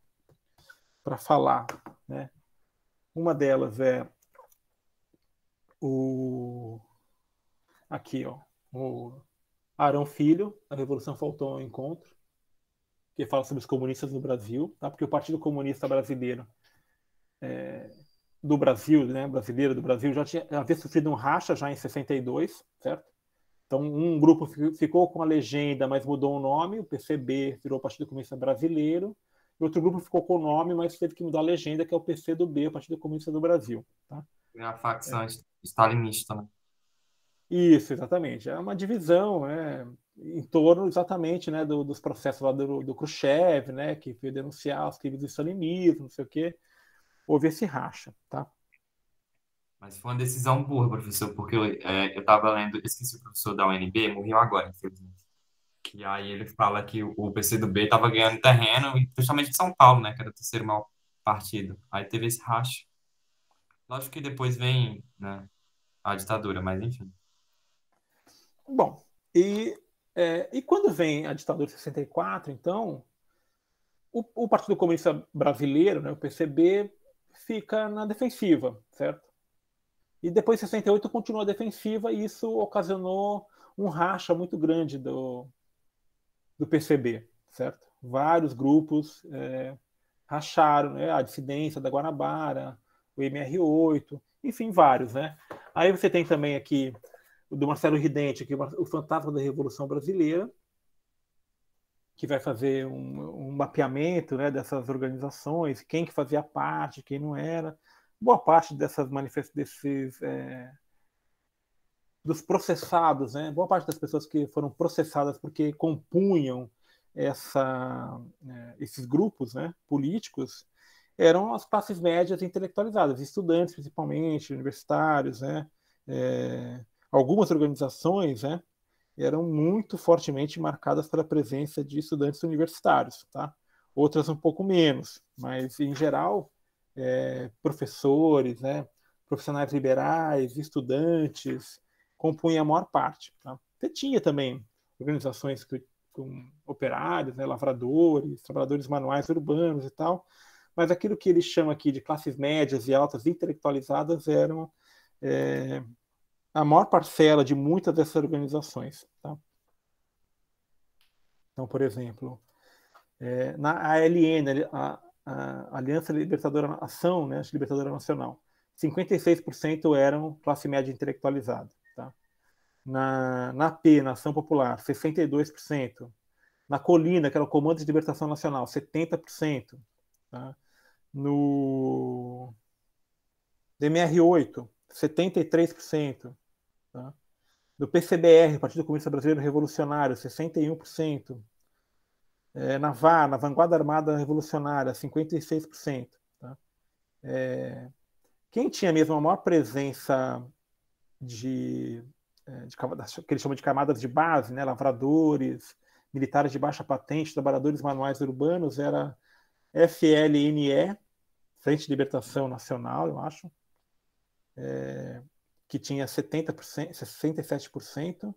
A: Para falar, né? Uma delas é o aqui, ó, o Arão Filho, a Revolução faltou ao encontro, que fala sobre os comunistas no Brasil, tá? Porque o Partido Comunista Brasileiro é, do Brasil, né, brasileiro do Brasil, já, tinha, já havia sofrido um racha já em 62, certo? Então, um grupo ficou com a legenda, mas mudou o nome, o PCB virou Partido Comunista Brasileiro, e outro grupo ficou com o nome, mas teve que mudar a legenda, que é o PCdoB, o Partido Comunista do Brasil. Tá? É a facção é. stalinista, né? Isso, exatamente. É uma divisão né, em torno exatamente né, do, dos processos lá do, do Khrushchev, né, que veio denunciar os crimes do stalinismo, não sei o quê. Houve esse racha, tá? Mas foi uma decisão burra, professor, porque é, eu estava lendo, esqueci o professor da UNB, morreu agora, infelizmente. E aí ele fala que o PCdoB estava ganhando terreno, principalmente em São Paulo, né, que era o terceiro maior partido. Aí teve esse racha. Lógico que depois vem né, a ditadura, mas enfim. Bom, e, é, e quando vem a ditadura de 64, então, o, o Partido Comunista Brasileiro, né, o PCB, fica na defensiva, certo? E depois, em 68, continuou a defensiva e isso ocasionou um racha muito grande do, do PCB, certo? Vários grupos é, racharam, né? a dissidência da Guanabara, o MR8, enfim, vários, né? Aí você tem também aqui o do Marcelo Ridente, aqui, é o Fantasma da Revolução Brasileira, que vai fazer um, um mapeamento né, dessas organizações, quem que fazia parte, quem não era boa parte dessas manifestações é, dos processados, né? boa parte das pessoas que foram processadas porque compunham essa, é, esses grupos né, políticos eram as classes médias intelectualizadas, estudantes principalmente, universitários, né? É, algumas organizações, né? Eram muito fortemente marcadas pela presença de estudantes universitários, tá? Outras um pouco menos, mas em geral é, professores, né, profissionais liberais, estudantes, compunha a maior parte. Tá? Você tinha também organizações que, com operários, né, lavradores, trabalhadores manuais urbanos e tal, mas aquilo que eles chamam aqui de classes médias e altas intelectualizadas eram é, a maior parcela de muitas dessas organizações. Tá? Então, por exemplo, é, na ALN, a a Aliança Libertadora Ação, né, Libertadora Nacional, 56% eram classe média intelectualizada. Tá? Na, na P, na Ação Popular, 62%. Na Colina, que era o Comando de Libertação Nacional, 70%. Tá? No DMR8, 73%. Tá? Do PCBR, Partido Comunista Brasileiro Revolucionário, 61%. É, na VAR, na Vanguarda Armada Revolucionária, 56%. Tá? É, quem tinha mesmo a maior presença de, é, de, que eles chamam de camadas de base, né? lavradores, militares de baixa patente, trabalhadores manuais urbanos, era FLNE, Frente de Libertação Nacional, eu acho, é, que tinha 70%, 67%.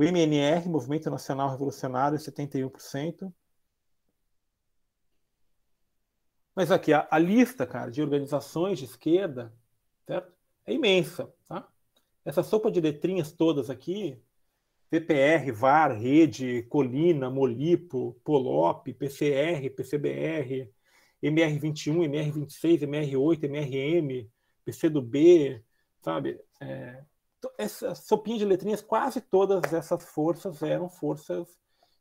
A: O MNR, Movimento Nacional Revolucionário, 71%. Mas aqui, a, a lista, cara, de organizações de esquerda, certo? É imensa, tá? Essa sopa de letrinhas todas aqui, VPR, VAR, Rede, Colina, Molipo, Polop, PCR, PCBR, MR21, MR26, MR8, MRM, PCdoB, sabe? É, essa sopinha de letrinhas, quase todas essas forças eram forças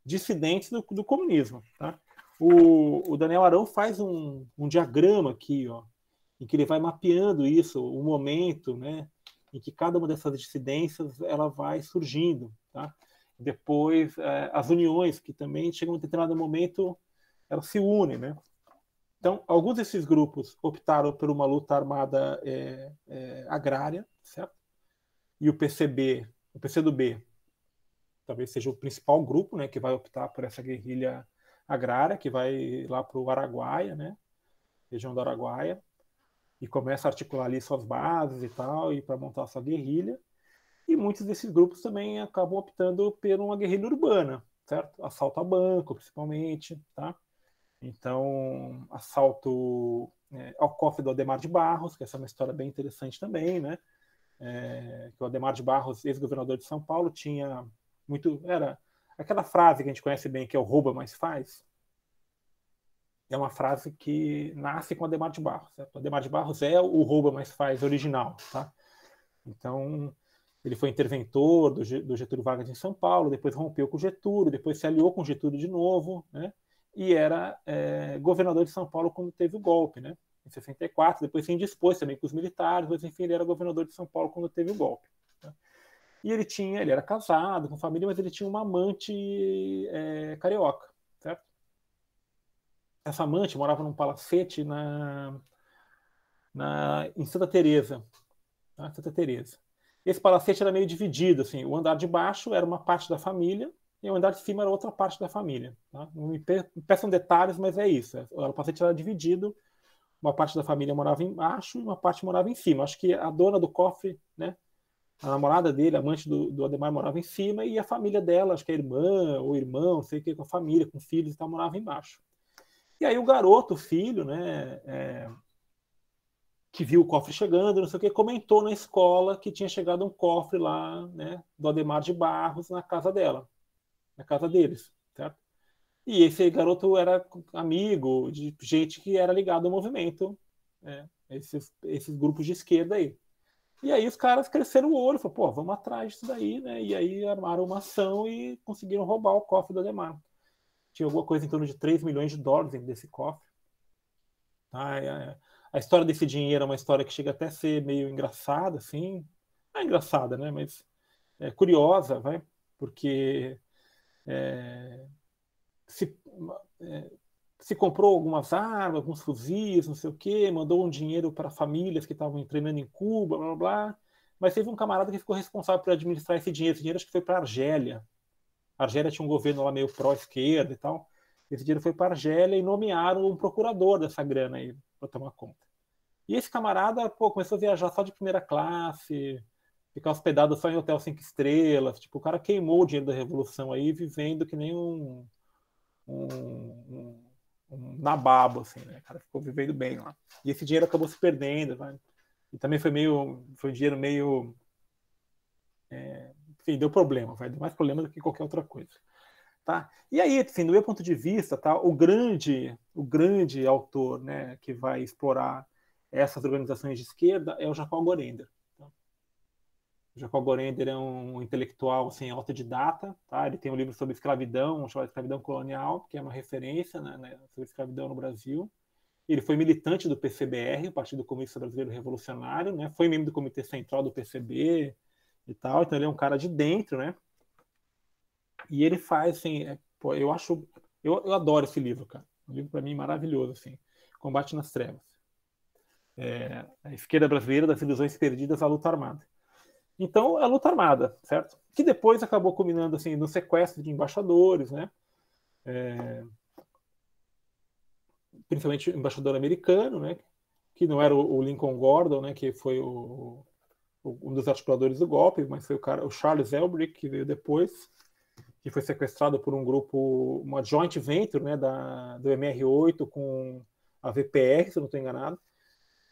A: dissidentes do, do comunismo. Tá? O, o, Daniel Arão faz um, um, diagrama aqui, ó, em que ele vai mapeando isso, o momento, né, em que cada uma dessas dissidências ela vai surgindo, tá? Depois é, as uniões que também chegam a um determinado momento elas se unem, né? Então alguns desses grupos optaram por uma luta armada é, é, agrária, certo? e o PCB, o PCdoB, talvez seja o principal grupo, né, que vai optar por essa guerrilha agrária, que vai lá para o Araguaia, né, região do Araguaia, e começa a articular ali suas bases e tal, e para montar sua guerrilha. E muitos desses grupos também acabam optando por uma guerrilha urbana, certo? Assalto a banco, principalmente, tá? Então, assalto é, ao cofre do Ademar de Barros, que essa é uma história bem interessante também, né? é, que o Ademar de Barros, ex-governador de São Paulo, tinha muito. Era aquela frase que a gente conhece bem, que é o rouba, mais faz. É uma frase que nasce com o Ademar de Barros. Certo? O Ademar de Barros é o rouba, mais faz original. Tá? Então, ele foi interventor do, Getúlio Vargas em São Paulo, depois rompeu com o Getúlio, depois se aliou com o Getúlio de novo, né? e era é, governador de São Paulo quando teve o golpe. Né? em 64, depois se indispôs também com os militares, mas enfim, ele era governador de São Paulo quando teve o golpe. Né. E ele tinha, ele era casado, com família, mas ele tinha uma amante é, carioca, certo? Essa amante morava num palacete na, na, em Santa Teresa, né? Santa Teresa. Esse palacete era meio dividido, assim, o andar de baixo era uma parte da família, e o andar de cima era outra parte da família. Tá? Não me peçam detalhes, mas é isso. É, o palacete era dividido uma parte da família morava embaixo e uma parte morava em cima. Acho que a dona do cofre, né, a namorada dele, a amante do, do Ademar, morava em cima e a família dela, acho que a irmã ou irmão, não sei o que, com a família, com filhos e tal, morava embaixo. E aí o garoto, o filho, né, é, que viu o cofre chegando, não sei o que, comentou na escola que tinha chegado um cofre lá, né, do Ademar de Barros na casa dela, na casa deles, certo? E esse garoto era amigo de gente que era ligada ao movimento, né? esses, esses grupos de esquerda aí. E aí os caras cresceram o olho, falaram, pô, vamos atrás disso daí, né? E aí armaram uma ação e conseguiram roubar o cofre da Ademar. Tinha alguma coisa em torno de 3 milhões de dólares dentro desse cofre. A, tá? é, é, a história desse dinheiro é uma história que chega até a ser meio engraçada, assim. Não é engraçada, né? Mas é curiosa, vai? Porque é, se, é, se comprou algumas armas, alguns fuzis, não sei o quê, mandou um dinheiro para famílias que estavam treinando em Cuba, blá, blá, blá. Mas teve um camarada que ficou responsável por administrar esse dinheiro. Esse dinheiro acho que foi para Argélia. A Argélia tinha um governo lá meio pró-esquerda e tal. Esse dinheiro foi para Argélia e nomearam um procurador dessa grana aí para tomar conta. E esse camarada, pô, começou a viajar só de primeira classe, ficar hospedado só em hotel cinco estrelas. Tipo, o cara queimou o dinheiro da revolução aí, vivendo que nem um um, um, um nababo, assim, né? O cara ficou vivendo bem lá. E esse dinheiro acabou se perdendo, né? E também foi meio, foi um dinheiro meio, é, enfim, deu problema, vai, deu mais problema do que qualquer outra coisa. Tá? E aí, assim, do meu ponto de vista, tá, o grande, o grande autor, né, que vai explorar essas organizações de esquerda é o Jacob Gorender. Jacob Gorender é um intelectual assim, autodidata, tá? ele tem um livro sobre escravidão, chamado Escravidão Colonial, que é uma referência né, né, sobre escravidão no Brasil. Ele foi militante do PCBR, o Partido Comunista Brasileiro Revolucionário, né? foi membro do Comitê Central do PCB e tal, então ele é um cara de dentro, né? E ele faz, assim, é, pô, eu acho, eu, eu adoro esse livro, cara. Um livro para mim maravilhoso, assim, Combate nas Trevas. É, a esquerda brasileira das ilusões perdidas à luta armada. Então, é a luta armada, certo? Que depois acabou culminando assim, no sequestro de embaixadores, né? É... Principalmente embaixador americano, né? Que não era o Lincoln Gordon, né? Que foi o, um dos articuladores do golpe, mas foi o cara, o Charles Elbrick, que veio depois, que foi sequestrado por um grupo, uma joint venture, né, da, do MR8 com a VPR, se eu não estou enganado,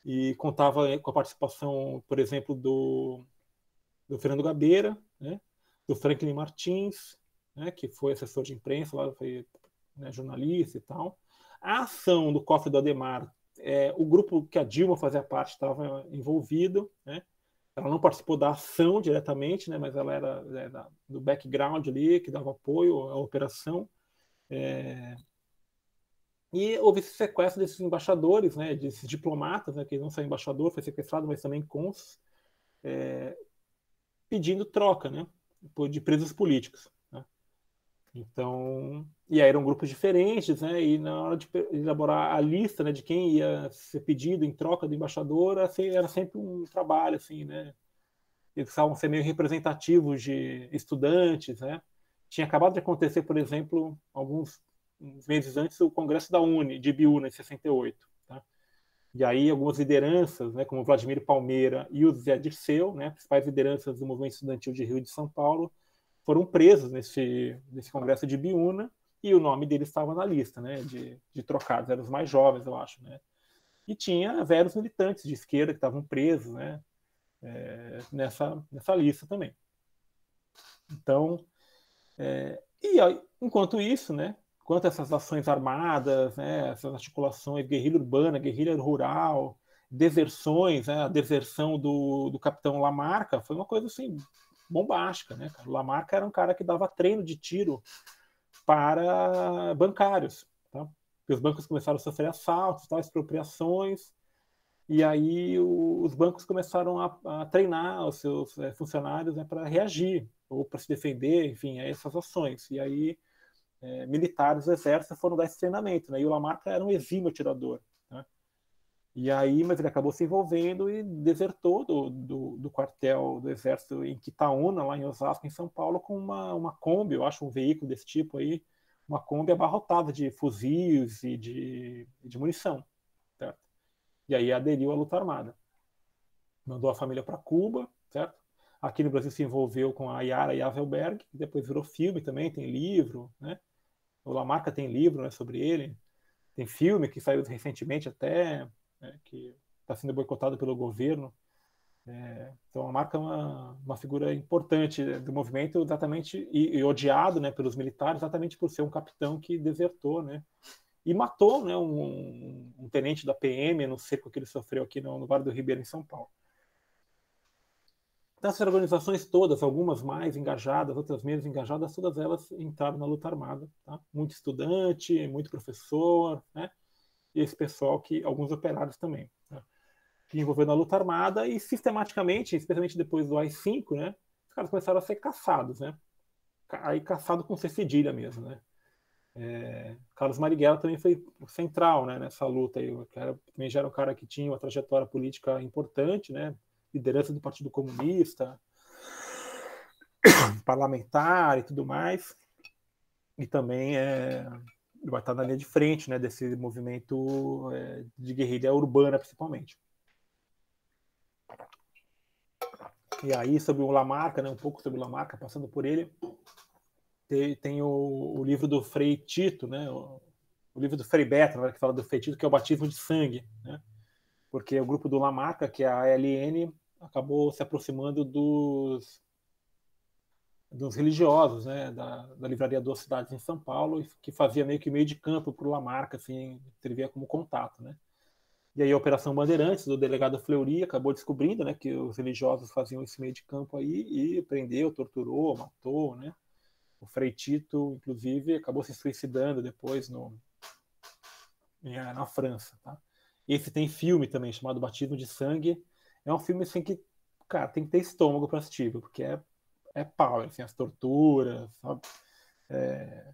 A: e contava com a participação, por exemplo, do do Fernando Gabeira, né, do Franklin Martins, né, que foi assessor de imprensa, lá foi né, jornalista e tal. A ação do cofre do Ademar, é, o grupo que a Dilma fazia parte estava envolvido, né? ela não participou da ação diretamente, né, mas ela era, era é, do background ali, que dava apoio à operação. É... E houve esse sequestro desses embaixadores, né, desses diplomatas, né, que não são embaixador, foi sequestrado, mas também cons. É pedindo troca né, de presos políticos. Né? Então, e aí eram grupos diferentes, né, e na hora de elaborar a lista né, de quem ia ser pedido em troca do embaixador, assim, era sempre um trabalho, assim, né, eles estavam ser meio representativos de estudantes, né, tinha acabado de acontecer, por exemplo, alguns meses antes, o congresso da UNE, de Biú, em 68, e aí algumas lideranças, né, como Vladimir Palmeira e o Zé Dirceu, né, principais lideranças do movimento estudantil de Rio de São Paulo, foram presos nesse, nesse congresso de Biúna e o nome deles estava na lista né, de, de trocados, eram os mais jovens, eu acho. Né? E tinha velhos militantes de esquerda que estavam presos né, é, nessa, nessa lista também. Então, é, e enquanto isso, né, quanto essas ações armadas, né, essas articulações, guerrilha urbana, guerrilha rural, deserções, né, a deserção do, do capitão Lamarca foi uma coisa assim bombástica, né? Cara? O Lamarca era um cara que dava treino de tiro para bancários, tá? os bancos começaram a sofrer assaltos, tal, expropriações, e aí o, os bancos começaram a, a treinar os seus é, funcionários né, para reagir ou para se defender, enfim, a essas ações. E aí é, militares do exército foram dar esse treinamento, né? E o Lamarca era um exímio atirador, né? E aí, mas ele acabou se envolvendo e desertou do, do, do quartel do exército em Quitaúna, lá em Osasco, em São Paulo, com uma, uma Kombi, eu acho um veículo desse tipo aí, uma Kombi abarrotada de fuzis e de, de munição, certo? E aí aderiu à luta armada. Mandou a família para Cuba, certo? Aqui no Brasil se envolveu com a Yara Yavelberg, que depois virou filme também, tem livro, né? O Lamarca tem livro né, sobre ele, tem filme que saiu recentemente até, né, que está sendo boicotado pelo governo. É, então a marca é uma, uma figura importante do movimento exatamente e, e, odiado né, pelos militares exatamente por ser um capitão que desertou né, e matou né, um, um tenente da PM no cerco que ele sofreu aqui no, no Vale do Ribeiro em São Paulo das organizações todas, algumas mais engajadas, outras menos engajadas, todas elas entraram na luta armada. Tá? Muito estudante, muito professor, né? e esse pessoal que, alguns operários também, né? que envolveram na luta armada e sistematicamente, especialmente depois do AI-5, né? os caras começaram a ser caçados, né? aí caçado com C cedilha mesmo, né? É, Carlos Marighella também foi central né, nessa luta. Aí, também já era um cara que tinha uma trajetória política importante, né? liderança do Partido Comunista, parlamentar e tudo mais, e também é, vai estar na linha de frente né, desse movimento é, de guerrilha urbana, principalmente. E aí, sobre o Lamarca, né, um pouco sobre o Lamarca, passando por ele, tem, tem o, o, livro do Frei Tito, né, o, o livro do Frei Beto, que fala do Frei Tito, que é o batismo de sangue, né, porque o grupo do Lamarca, que é a ALN, acabou se aproximando dos, dos religiosos, né, da, da livraria Duas Cidades em São Paulo, que fazia meio que meio de campo para o Lamarca, assim, servia como contato, né. E aí a Operação Bandeirantes, do delegado Fleury, acabou descobrindo, né, que os religiosos faziam esse meio de campo aí e prendeu, torturou, matou, né. O Freitito, inclusive, acabou se suicidando depois no, na França, tá? Esse tem filme também, chamado Batismo de Sangue. É um filme assim que, cara, tem que ter estômago para assistir, porque é, é power, assim, as torturas, sabe? É...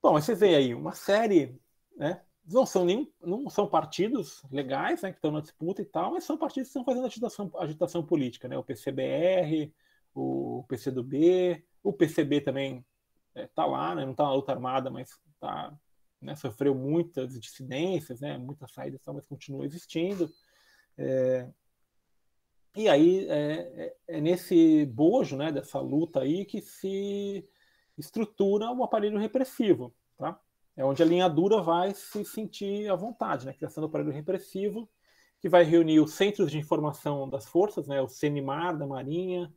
A: Bom, vocês veem aí uma série, né? Não são, nem, não são partidos legais, né, que estão na disputa e tal, mas são partidos que estão fazendo agitação, agitação política, né? O PCBR, o PCdoB, o PCB também é, tá lá, né? Não tá na luta armada, mas tá né, sofreu muitas dissidências, né, muitas saídas, mas continua existindo. É, e aí é, é, é, nesse bojo né, dessa luta aí que se estrutura o aparelho repressivo. Tá? É onde a linha dura vai se sentir à vontade, né? criação do aparelho repressivo, que vai reunir os centros de informação das forças, né, o CENIMAR da Marinha,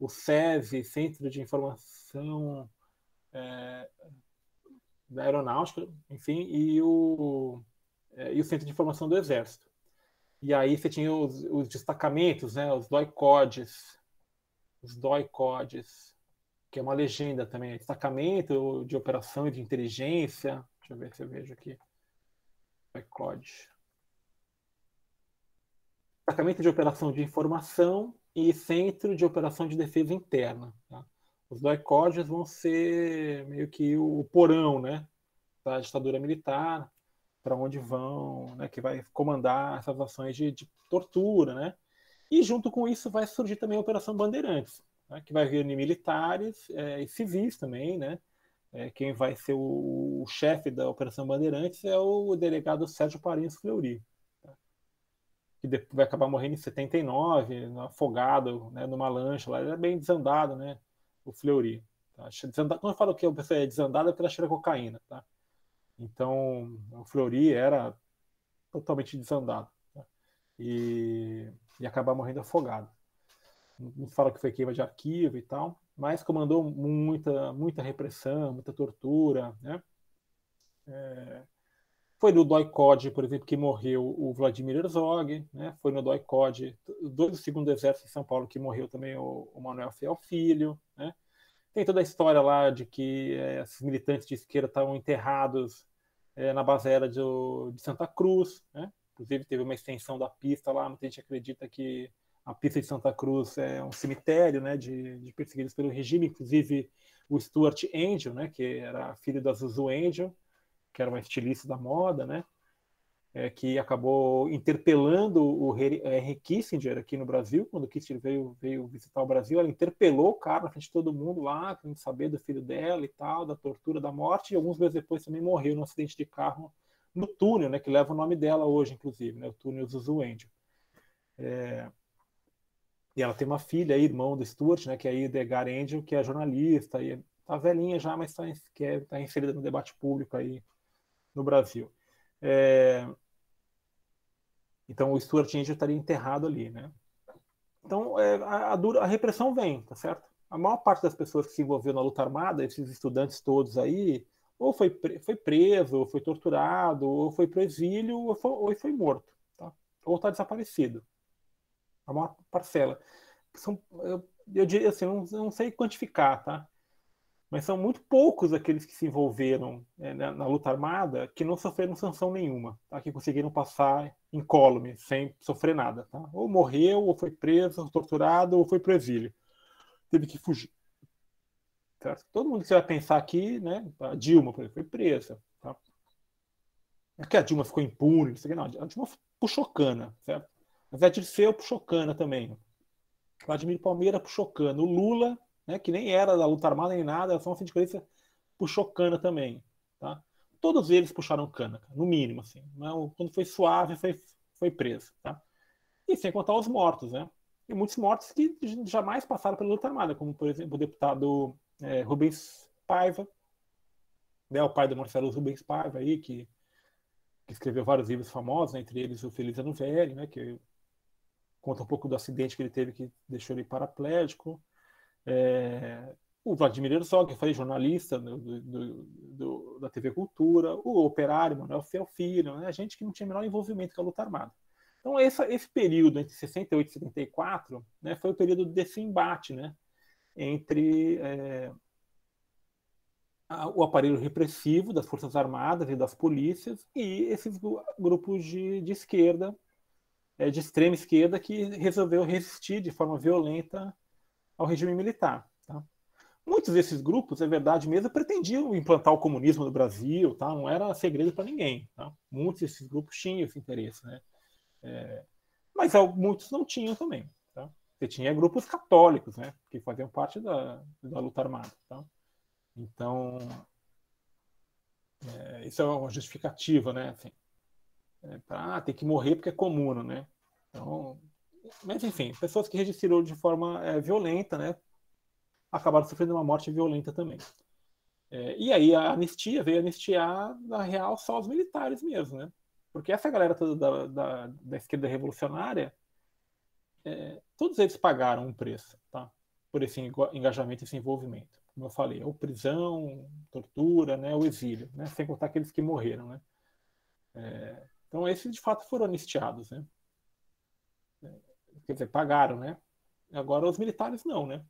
A: o SESI, Centro de Informação é, da aeronáutica, enfim, e o, é, e o centro de formação do exército. E aí você tinha os, os destacamentos, né, os DOI-CODES, os DOI-CODES, que é uma legenda também, é destacamento de operação e de inteligência, deixa eu ver se eu vejo aqui, doi codes Destacamento de operação de informação e centro de operação de defesa interna. Tá? os doicórdios vão ser meio que o porão, né, da ditadura militar, para onde vão, né, que vai comandar essas ações de, de, tortura, né? E junto com isso vai surgir também a Operação Bandeirantes, né, que vai reunir militares é, e civis também, né? É, quem vai ser o, o, chefe da Operação Bandeirantes é o delegado Sérgio Parins Fleury, tá. que depois vai acabar morrendo em 79, afogado né, numa lancha lá, ele era é bem desandado, né? o Fleury. Tá? Quando eu falo que a pessoa é desandada, é porque ela cheira cocaína. Tá? Então, o Fleury era totalmente desandado tá? e, e acabar morrendo afogado. Não fala que foi queima de arquivo e tal, mas comandou muita, muita repressão, muita tortura, né? É, foi no doi por exemplo, que morreu o Vladimir Herzog, né? foi no doi dois do Segundo Exército em São Paulo que morreu também o, o Manuel Fiel Filho. Né? Tem toda a história lá de que é, esses militantes de esquerda estavam enterrados é, na baseira de, de Santa Cruz. Né? Inclusive, teve uma extensão da pista lá, muita gente acredita que a pista de Santa Cruz é um cemitério né, de, de perseguidos pelo regime, inclusive o Stuart Angel, né, que era filho da Zuzu Angel, que era uma estilista da moda, né? É, que acabou interpelando o é, Henry Kissinger aqui no Brasil, quando o Kissinger veio, veio visitar o Brasil, ela interpelou o cara na frente de todo mundo lá, querendo saber do filho dela e tal, da tortura, da morte, e alguns meses depois também morreu num acidente de carro no túnel, né, que leva o nome dela hoje, inclusive, né, o túnel Zuzuendio. É... E ela tem uma filha aí, irmão do Stuart, né, que é a Edgar Angel, que é jornalista, e tá velhinha já, mas está é, tá inserida no debate público aí no Brasil. É... Então o Stuart Angel estaria enterrado ali, né? Então é, a, a, dura, a, repressão vem, tá certo? A maior parte das pessoas que se envolveu na luta armada, esses estudantes todos aí, ou foi, foi preso, ou foi torturado, ou foi pro exílio, ou foi, ou foi morto, tá? Ou está desaparecido. A maior parcela. São, eu, eu, diria assim, eu não, eu não sei quantificar, tá? mas são muito poucos aqueles que se envolveram é, na, na, luta armada que não sofreram sanção nenhuma, tá? que conseguiram passar incólume, sem sofrer nada. Tá? Ou morreu, ou foi preso, ou torturado, ou foi para o exílio. Teve que fugir. Certo? Todo mundo que você vai pensar aqui, né? a Dilma exemplo, foi presa. Tá? É que a Dilma ficou impune, não sei o que, não. A Dilma puxou cana, certo? Mas a Dirceu puxou cana também. Vladimir Palmeira puxou cana. O Lula né, que nem era da luta armada nem nada, era só uma sindicalista, puxou cana também. Tá? Todos eles puxaram cana, no mínimo. Assim, né? Quando foi suave, foi, foi preso. Tá? E sem contar os mortos, né? E muitos mortos que jamais passaram pela luta armada, como, por exemplo, o deputado é, Rubens Paiva, né, o pai do Marcelo Rubens Paiva, aí, que, que escreveu vários livros famosos, né, entre eles o Feliz Ano Velho, né, que conta um pouco do acidente que ele teve que deixou ele paraplégico. É, o Vladimir Herzog, eu falei, jornalista do, do, do, da TV Cultura, o operário Manuel Fiel Filho, né, gente que não tinha o menor envolvimento com a luta armada. Então, esse período entre 68 e 74 né, foi o período desse embate né, entre é, a, o aparelho repressivo das Forças Armadas e das polícias e esses grupos de, de esquerda, é, de extrema esquerda, que resolveu resistir de forma violenta ao regime militar. Tá? Muitos desses grupos, é verdade mesmo, pretendiam implantar o comunismo no Brasil, tá? não era segredo para ninguém. Tá? Muitos desses grupos tinham esse interesse, né? É, mas muitos não tinham também. Tá? Você tinha grupos católicos, né? que faziam parte da, da luta armada. Tá? Então, é, isso é uma justificativa, né? Assim, é, pra, ah, tem que morrer porque é comuno. né? Então, mas enfim, pessoas que registrou de forma é, violenta, né? Acabaram sofrendo uma morte violenta também. É, e aí a anistia veio anistiar, na real, só os militares mesmo, né? Porque essa galera toda da, da, da esquerda revolucionária, é, todos eles pagaram um preço, tá? Por esse engajamento, esse envolvimento. Como eu falei, ou prisão, tortura, né? O exílio, né? Sem contar aqueles que morreram, né? É, então esses, de fato, foram anistiados, né? quer dizer, pagaram, né? Agora os militares não, né?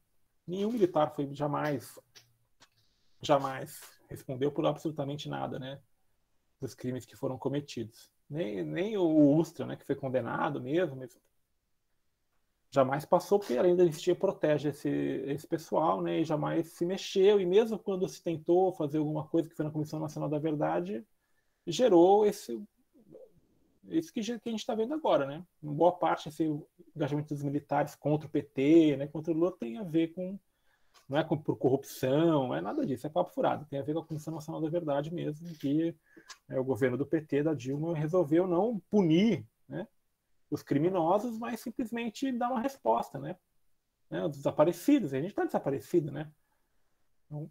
A: Nenhum militar foi jamais, jamais respondeu por absolutamente nada, né? Dos crimes que foram cometidos. Nem, nem o Ustra, né? Que foi condenado mesmo, mesmo jamais passou, porque além da protege esse, esse pessoal, né, e jamais se mexeu, e mesmo quando se tentou fazer alguma coisa que foi na Comissão Nacional da Verdade, gerou esse isso que, a gente está vendo agora, né? Em boa parte esse assim, engajamento dos militares contra o PT, né, contra o Lula, tem a ver com. Não é com, por corrupção, não é nada disso, é papo furado. Tem a ver com a Comissão Nacional da Verdade mesmo, que né, o governo do PT, da Dilma, resolveu não punir né, os criminosos, mas simplesmente dar uma resposta, né? né os desaparecidos, a gente está desaparecido, né? Então,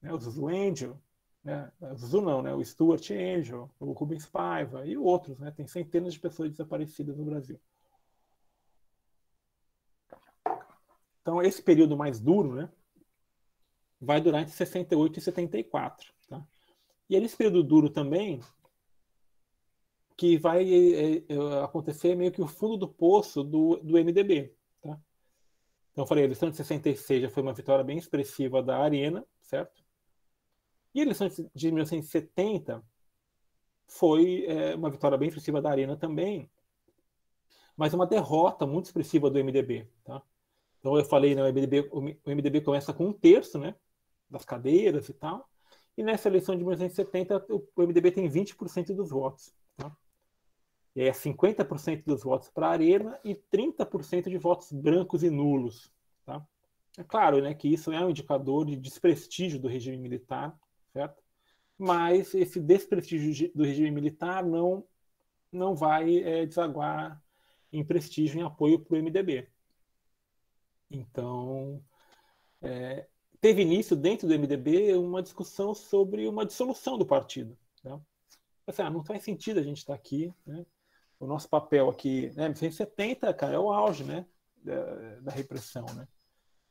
A: né, os Wendel, né? Zuzu não, né? O Stuart Angel, o Rubens Paiva e outros, né? Tem centenas de pessoas desaparecidas no Brasil. Então, esse período mais duro, né? Vai durar entre 68 e 74, tá? E é esse período duro também que vai é, é, acontecer meio que o fundo do poço do, do MDB, tá? Então, eu falei, a eleição de 66 já foi uma vitória bem expressiva da Arena, certo? E a eleição de 1970 foi é, uma vitória bem expressiva da Arena também, mas uma derrota muito expressiva do MDB. Tá? Então eu falei, né, o, MDB, o MDB começa com um terço né, das cadeiras e tal, e nessa eleição de 1970 o MDB tem 20% dos votos. Tá? E é 50% dos votos para a Arena e 30% de votos brancos e nulos. Tá? É claro né, que isso é um indicador de desprestígio do regime militar certo? Mas esse desprestígio do regime militar não, não vai é, desaguar em prestígio, em apoio para o MDB. Então, é, teve início dentro do MDB uma discussão sobre uma dissolução do partido. Né? Assim, ah, não faz sentido a gente estar tá aqui. Né? O nosso papel aqui, né, 1970, cara, é o auge né, da, da repressão. Né?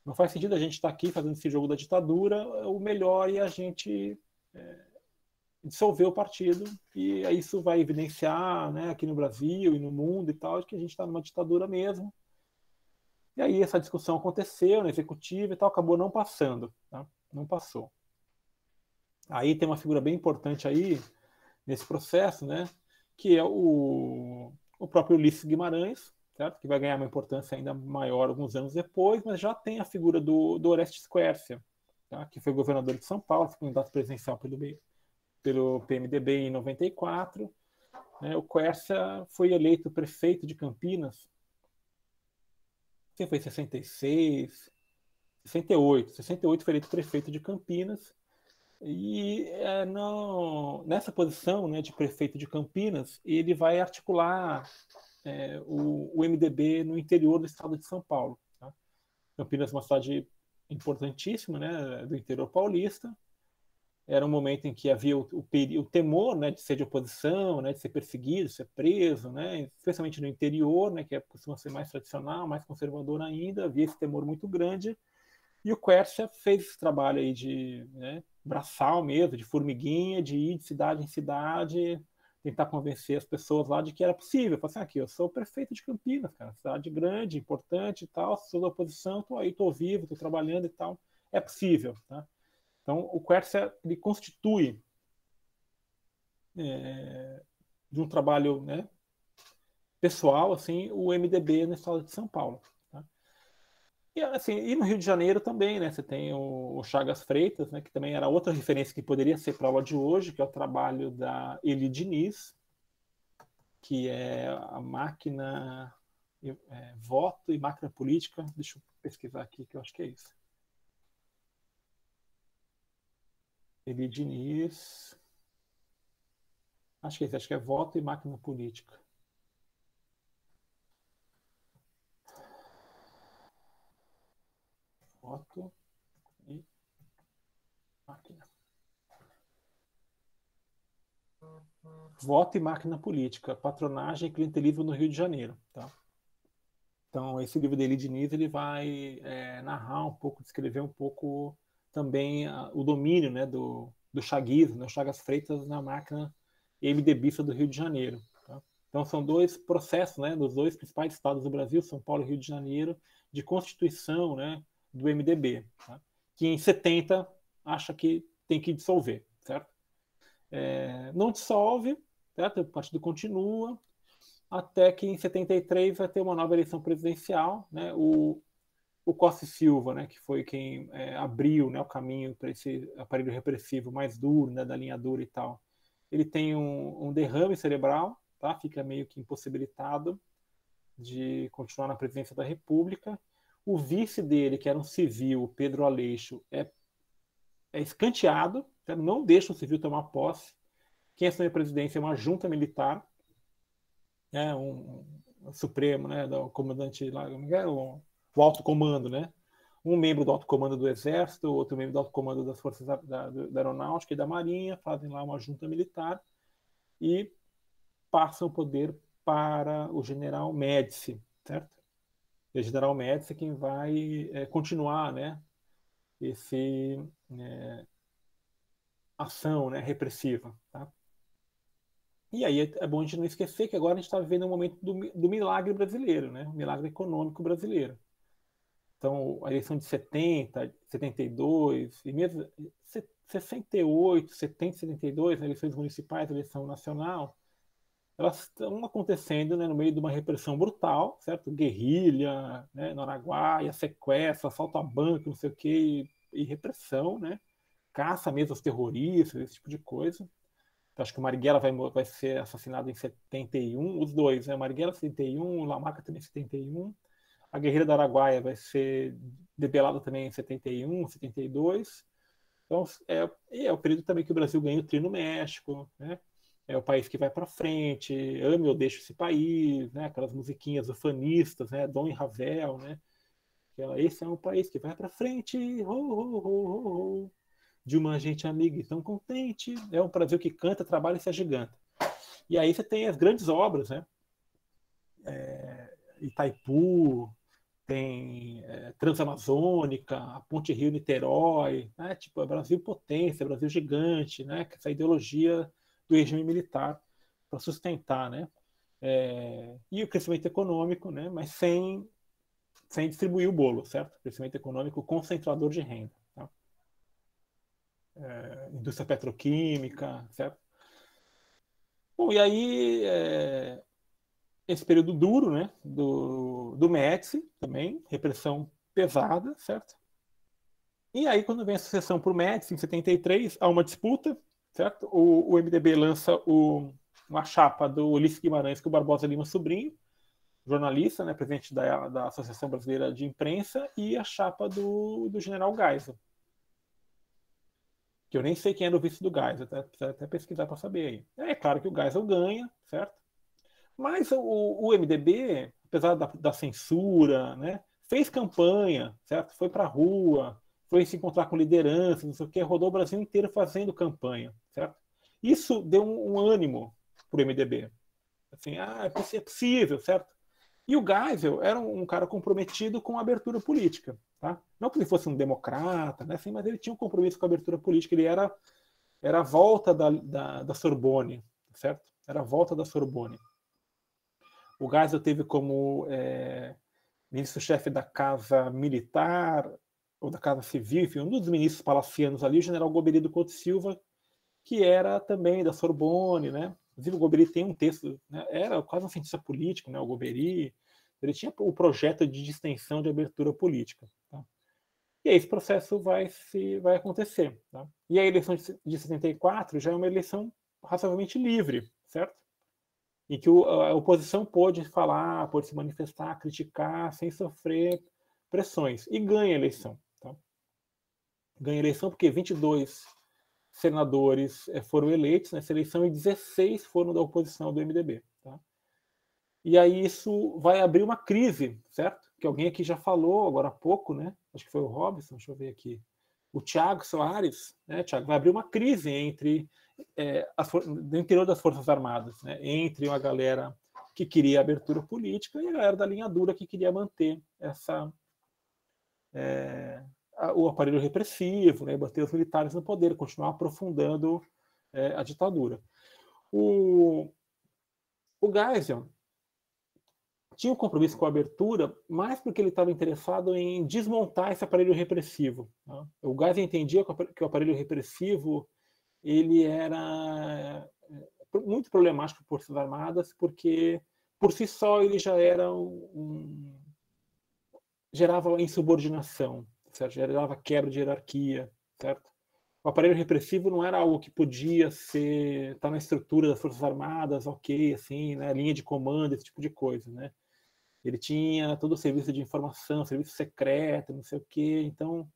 A: Não faz sentido a gente estar tá aqui fazendo esse jogo da ditadura, o melhor é a gente é, dissolver o partido, e isso vai evidenciar né, aqui no Brasil e no mundo e tal, que a gente está numa ditadura mesmo. E aí essa discussão aconteceu na executiva e tal, acabou não passando, tá? não passou. Aí tem uma figura bem importante aí nesse processo, né, que é o, o próprio Ulisses Guimarães, certo? que vai ganhar uma importância ainda maior alguns anos depois, mas já tem a figura do, do Orestes Quercia, tá? que foi governador de São Paulo, foi candidato presidencial pelo, pelo PMDB em 94. Né? O Quercia foi eleito prefeito de Campinas, foi em 66, 68. 68 foi eleito prefeito de Campinas, e é, não, nessa posição né, de prefeito de Campinas, ele vai articular é, o, o, MDB no interior do estado de São Paulo. Tá? Campinas é uma cidade importantíssima né, do interior paulista. Era um momento em que havia o, o, o temor né, de ser de oposição, né, de ser perseguido, de ser preso, né, especialmente no interior, né, que é, costuma ser mais tradicional, mais conservador ainda, havia esse temor muito grande. E o Quercia fez esse trabalho aí de né, braçal mesmo, de formiguinha, de ir de cidade em cidade, tentar convencer as pessoas lá de que era possível. assim, aqui, eu sou o prefeito de Campinas, cara, cidade grande, importante e tal, sou da oposição, tô aí, tô vivo, tô trabalhando e tal, é possível, tá? Então, o Quercia, ele constitui é, de um trabalho, né, pessoal, assim, o MDB na estado de São Paulo. E, assim, e no Rio de Janeiro também, né? Você tem o, o Chagas Freitas, né? Que também era outra referência que poderia ser para aula de hoje, que é o trabalho da Eli Diniz, que é a máquina é, voto e máquina política. Deixa eu pesquisar aqui, que eu acho que é isso. Eli Diniz. Acho que é isso, acho que é voto e máquina política. foto e máquina. Voto e máquina política, patronagem e clientelismo no Rio de Janeiro. Tá? Então, esse livro dele, Diniz, ele vai é, narrar um pouco, descrever um pouco também a, o domínio né, do, do né, Chagas Freitas na máquina MDBista do Rio de Janeiro. Tá? Então, são dois processos, né, dos dois principais estados do Brasil, São Paulo e Rio de Janeiro, de constituição, né, do MDB, tá? que em 70 acha que tem que dissolver, certo? É, não dissolve, certo? O partido continua, até que em 73 vai ter uma nova eleição presidencial, né? O, o Costa Silva, né, que foi quem é, abriu né, o caminho para esse aparelho repressivo mais duro, né, da linha dura e tal, ele tem um, um derrame cerebral, tá? fica meio que impossibilitado de continuar na presidência da República o vice dele, que era um civil, Pedro Aleixo, é, é escanteado, tá? não deixa o civil tomar posse. Quem assume a presidência é uma junta militar, né, um, um supremo, né, do comandante lá, é é? o, o alto comando, né? Um membro do alto comando do Exército, outro membro do alto comando das Forças da, da, da Aeronáutica e da Marinha, fazem lá uma junta militar e passam o poder para o general Médici, certo? E a General Médici é quem vai é, continuar né, esse é, ação né, repressiva. Tá? E aí é, é bom a gente não esquecer que agora a gente está vivendo um momento do, do milagre brasileiro, né? O milagre econômico brasileiro. Então, a eleição de 70, 72, e mesmo 68, 70, 72, eleições municipais, eleição nacional, elas estão acontecendo né, no meio de uma repressão brutal, certo? Guerrilha, né, Noraguaia, sequestro, assalto a banco, não sei o quê, e, e repressão, né? Caça mesmo aos terroristas, esse tipo de coisa. Então, acho que o Marighella vai, vai ser assassinado em 71, os dois, né? Marighella 71, Lamarca também em 71. A Guerrilha da Araguaia vai ser debelada também em 71, 72. Então, é, é o período também que o Brasil ganha o tri no México, né? é o país que vai para frente, ame ou deixe esse país, né? Aquelas musiquinhas ufanistas, né? Dom e Ravel, né? Aquela, é, esse é um país que vai para frente, ho, ho, ho, ho, de uma gente amiga e tão contente. É um Brasil que canta, trabalha e se agiganta. E aí você tem as grandes obras, né? É, Itaipu, tem é, Transamazônica, a Ponte Rio-Niterói, né? Tipo, é Brasil potência, Brasil gigante, né? Essa ideologia do regime militar para sustentar, né? É, e o crescimento econômico, né? Mas sem sem distribuir o bolo, certo? Crescimento econômico concentrador de renda, tá? é, indústria petroquímica, certo? Bom, e aí é, esse período duro, né? Do do Médici também, repressão pesada, certo? E aí, quando vem a sucessão para o Médici, em 73, há uma disputa certo? O, o MDB lança o, uma chapa do Ulisses Guimarães com o Barbosa Lima Sobrinho, jornalista, né, presidente da, da Associação Brasileira de Imprensa, e a chapa do, do general Geisel. Que eu nem sei quem era o vice do Geisel, até, tá? precisa até pesquisar para saber aí. É claro que o Geisel ganha, certo? Mas o, o MDB, apesar da, da censura, né, fez campanha, certo? Foi para a rua, foi se encontrar com lideranças, não sei o que rodou o Brasil inteiro fazendo campanha, certo? Isso deu um, um ânimo para o MDB. Assim, ah, é, é possível, certo? E o Geisel era um cara comprometido com a abertura política, tá? Não que ele fosse um democrata, né, assim, mas ele tinha um compromisso com a abertura política, ele era era a volta da, da, da Sorbonne, certo? Era a volta da Sorbonne. O Geisel teve como é, ministro-chefe da Casa Militar, ou da Casa Civil, enfim, um dos ministros palacianos ali, o general do Couto Silva, que era também da Sorbonne, né? Inclusive, o Goberi tem um texto, né? era quase um cientista político, né? O Goberi, ele tinha o projeto de distensão de abertura política. Tá? E aí esse processo vai, se, vai acontecer. Tá? E a eleição de 74 já é uma eleição razoavelmente livre, certo? Em que o, a oposição pôde falar, pôde se manifestar, criticar, sem sofrer pressões, e ganha a eleição ganha eleição porque 22 senadores eh, foram eleitos nessa né? eleição e 16 foram da oposição do MDB. Tá? E aí isso vai abrir uma crise, certo? Que alguém aqui já falou agora há pouco, né? Acho que foi o Robson, deixa eu ver aqui. O Tiago Soares, né? Tiago, vai abrir uma crise entre é, as, no interior das Forças Armadas, né? Entre uma galera que queria abertura política e a galera da linha dura que queria manter essa é, o aparelho repressivo, né, bater os militares no poder, continuar aprofundando é, a ditadura. O, o Geisel tinha um compromisso com a abertura, mais porque ele estava interessado em desmontar esse aparelho repressivo. Né? O Geisel entendia que o aparelho repressivo ele era é, muito problemático as Forças Armadas, porque por si só ele já era um, um gerava insubordinação, certo? gerava quebra de hierarquia, certo? O aparelho repressivo não era algo que podia ser estar tá na estrutura das forças armadas, ok, assim, né, linha de comando, esse tipo de coisa, né? Ele tinha todo o serviço de informação, serviço secreto, não sei o quê, então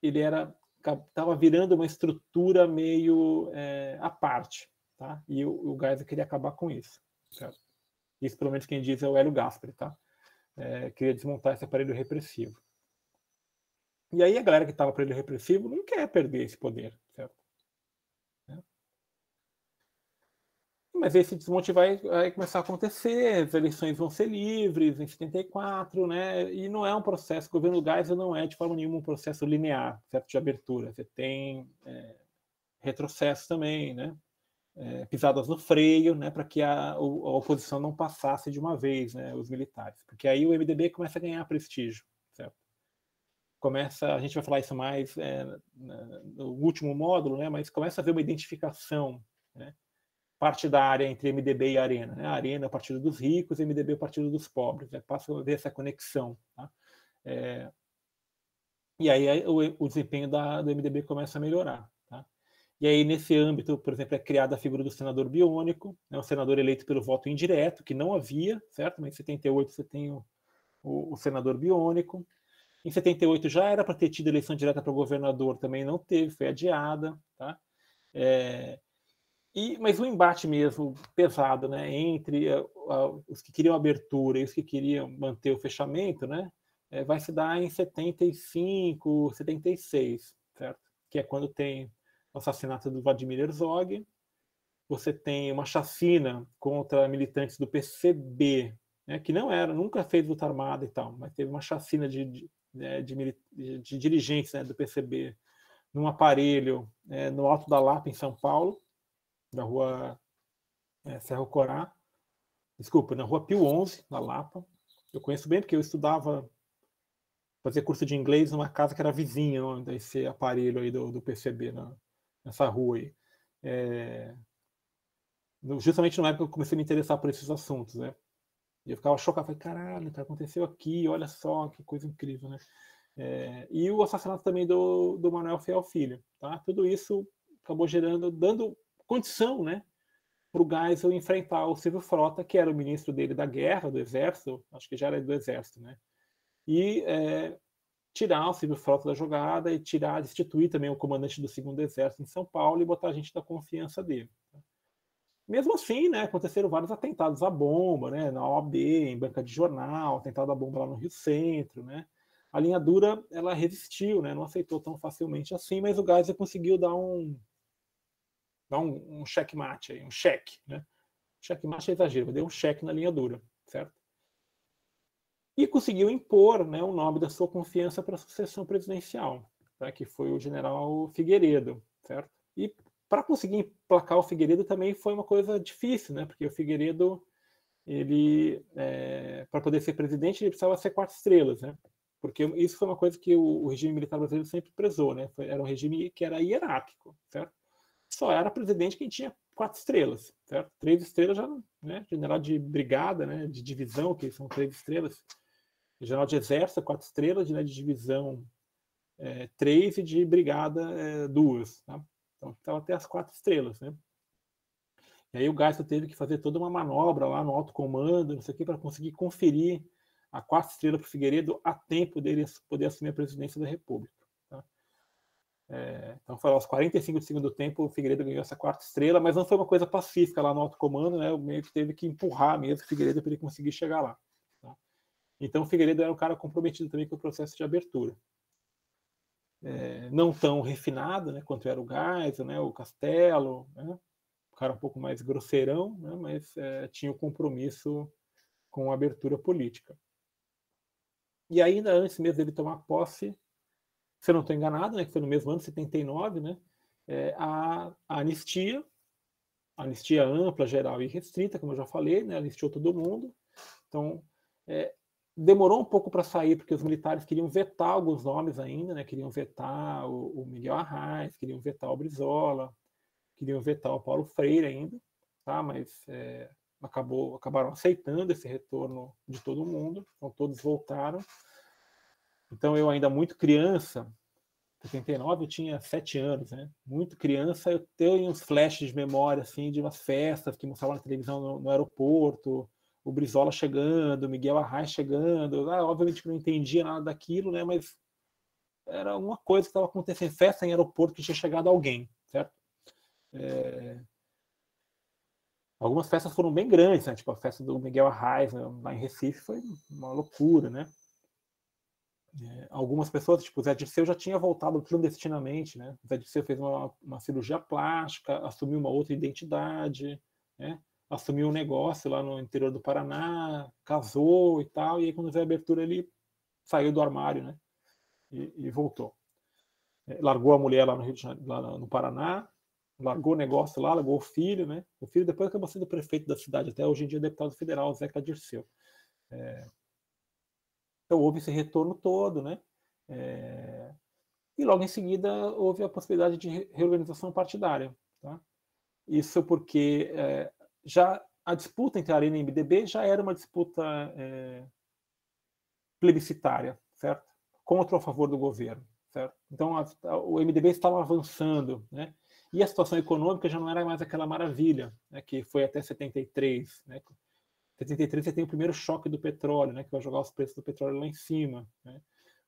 A: ele era estava virando uma estrutura meio é, à parte, tá? E o, o Geisel queria acabar com isso, certo? Isso, pelo menos, quem diz é o Hélio Gasper, tá? É, queria desmontar esse aparelho repressivo. E aí a galera que estava para ele repressivo não quer perder esse poder, certo? Né? Mas esse desmonte vai, vai, começar a acontecer, as eleições vão ser livres em 74, né? E não é um processo, o governo Geisel não é de forma nenhuma um processo linear, certo? De abertura. Você tem é, também, né? É, pisadas no freio, né, para que a, a, oposição não passasse de uma vez, né, os militares, porque aí o MDB começa a ganhar prestígio, começa, a gente vai falar isso mais é, no último módulo, né, mas começa a haver uma identificação né, partidária entre MDB e Arena. Né? A Arena é o partido dos ricos, MDB é o partido dos pobres. Né? Passa a haver essa conexão. Tá? É, e aí o, o desempenho da, do MDB começa a melhorar. Tá? E aí, nesse âmbito, por exemplo, é criada a figura do senador biônico, né, um senador eleito pelo voto indireto, que não havia, certo? Mas em 78 você tem o, o, o senador biônico. Em 78 já era para ter tido eleição direta para o governador, também não teve, foi adiada. Tá? É, e, mas o embate mesmo pesado né, entre a, eh, a, os que queriam abertura e os que queriam manter o fechamento né, é, vai se dar em 75, 76, certo? que é quando tem o assassinato do Vladimir Herzog, você tem uma chacina contra militantes do PCB, né, que não era, nunca fez luta armada e tal, mas teve uma chacina de, de né, de, de, dirigentes né, do PCB num aparelho é, no Alto da Lapa, em São Paulo, da rua é, Serra Corá, desculpa, na rua Pio 11, na Lapa. Eu conheço bem porque eu estudava, fazia curso de inglês numa casa que era vizinha né, desse aparelho aí do, do PCB, na, nessa rua aí. É, justamente na época que eu comecei a me interessar por esses assuntos, né? E eu ficava chocado, falei, caralho, o que aconteceu aqui, olha só, que coisa incrível, né? É, e o assassinato também do, do Manuel Fiel Filho, tá? Tudo isso acabou gerando, dando condição, né? Para o Geisel enfrentar o Silvio Frota, que era o ministro dele da guerra, do exército, acho que já era do exército, né? E é, tirar o Silvio Frota da jogada e tirar, destituir também o comandante do segundo exército em São Paulo e botar a gente da confiança dele. Mesmo assim, né, aconteceram vários atentados à bomba, né, na OAB, em banca de jornal, atentado à bomba lá no Rio Centro, né. A linha dura, ela resistiu, né, não aceitou tão facilmente assim, mas o Geisel conseguiu dar um dar um, um checkmate aí, um cheque, né. Checkmate é exagero, deu um cheque na linha dura, certo? E conseguiu impor, né, o nome da sua confiança para a sucessão presidencial, né, que foi o general Figueiredo, certo? E para conseguir emplacar o Figueiredo também foi uma coisa difícil, né? Porque o Figueiredo, ele, é, para poder ser presidente, ele precisava ser quatro estrelas, né? Porque isso foi uma coisa que o, o regime militar brasileiro sempre prezou, né? Foi, era um regime que era hierárquico, certo? Só era presidente quem tinha quatro estrelas, certo? Três estrelas já, né? General de brigada, né? De divisão, que são três estrelas. General de exército, quatro estrelas, né? De divisão, é, três e de brigada, é, duas, tá? Então, estava até as quatro estrelas, né? E aí o Geisel teve que fazer toda uma manobra lá no alto comando, não sei o quê, para conseguir conferir a quarta estrela para o Figueiredo a tempo dele poder assumir a presidência da República. Tá? É, então, foi aos 45 do segundo tempo, o Figueiredo ganhou essa quarta estrela, mas não foi uma coisa pacífica lá no alto comando, né? O meio que teve que empurrar mesmo o Figueiredo para ele conseguir chegar lá. Tá? Então, o Figueiredo era um cara comprometido também com o processo de abertura é, não tão refinado, né, quanto era o gás, né, o Castelo, né, cara um pouco mais grosseirão, né, mas é, tinha o um compromisso com a abertura política. E ainda antes mesmo dele tomar posse, se eu não estou enganado, né, que foi no mesmo ano, 79, né, é, eh, a, a anistia, a anistia ampla, geral e restrita, como eu já falei, né, anistiou todo mundo. Então, é, demorou um pouco para sair, porque os militares queriam vetar alguns nomes ainda, né? queriam vetar o, o Miguel Arraes, queriam vetar o Brizola, queriam vetar o Paulo Freire ainda, tá? mas é, acabou, acabaram aceitando esse retorno de todo mundo, então todos voltaram. Então eu ainda muito criança, 79 eu tinha 7 anos, né? Muito criança, eu tenho uns flashes de memória assim de umas festas que mostravam na televisão no, no aeroporto, o Brizola chegando, o Miguel Arraes chegando. Ah, obviamente que não entendia nada daquilo, né? Mas era uma coisa que estava acontecendo, festa em aeroporto que tinha chegado alguém, certo? É... Algumas festas foram bem grandes, né? Tipo a festa do Miguel Arraes né? lá em Recife foi uma loucura, né? É... algumas pessoas, tipo o Zé Dirceu já tinha voltado clandestinamente, né? O Zé Dirceu fez uma, uma cirurgia plástica, assumiu uma outra identidade, né? assumiu um negócio lá no interior do Paraná, casou e tal, e aí quando veio a abertura ele saiu do armário, né? E, e voltou. É, largou a mulher lá no Rio de Janeiro, lá no Paraná, largou o negócio lá, largou o filho, né? O filho depois acabou sendo prefeito da cidade, até hoje em dia é deputado federal, Zeca Dirceu. É... Então houve esse retorno todo, né? É... E logo em seguida houve a possibilidade de reorganização partidária. Tá? Isso porque é, já a disputa entre a Arena e o MDB já era uma disputa é, plebiscitária, certo? Contra ou a favor do governo, certo? Então a, a, o MDB estava avançando, né? E a situação econômica já não era mais aquela maravilha, né, que foi até 73, né? 73 você tem o primeiro choque do petróleo, né, que vai jogar os preços do petróleo lá em cima, né?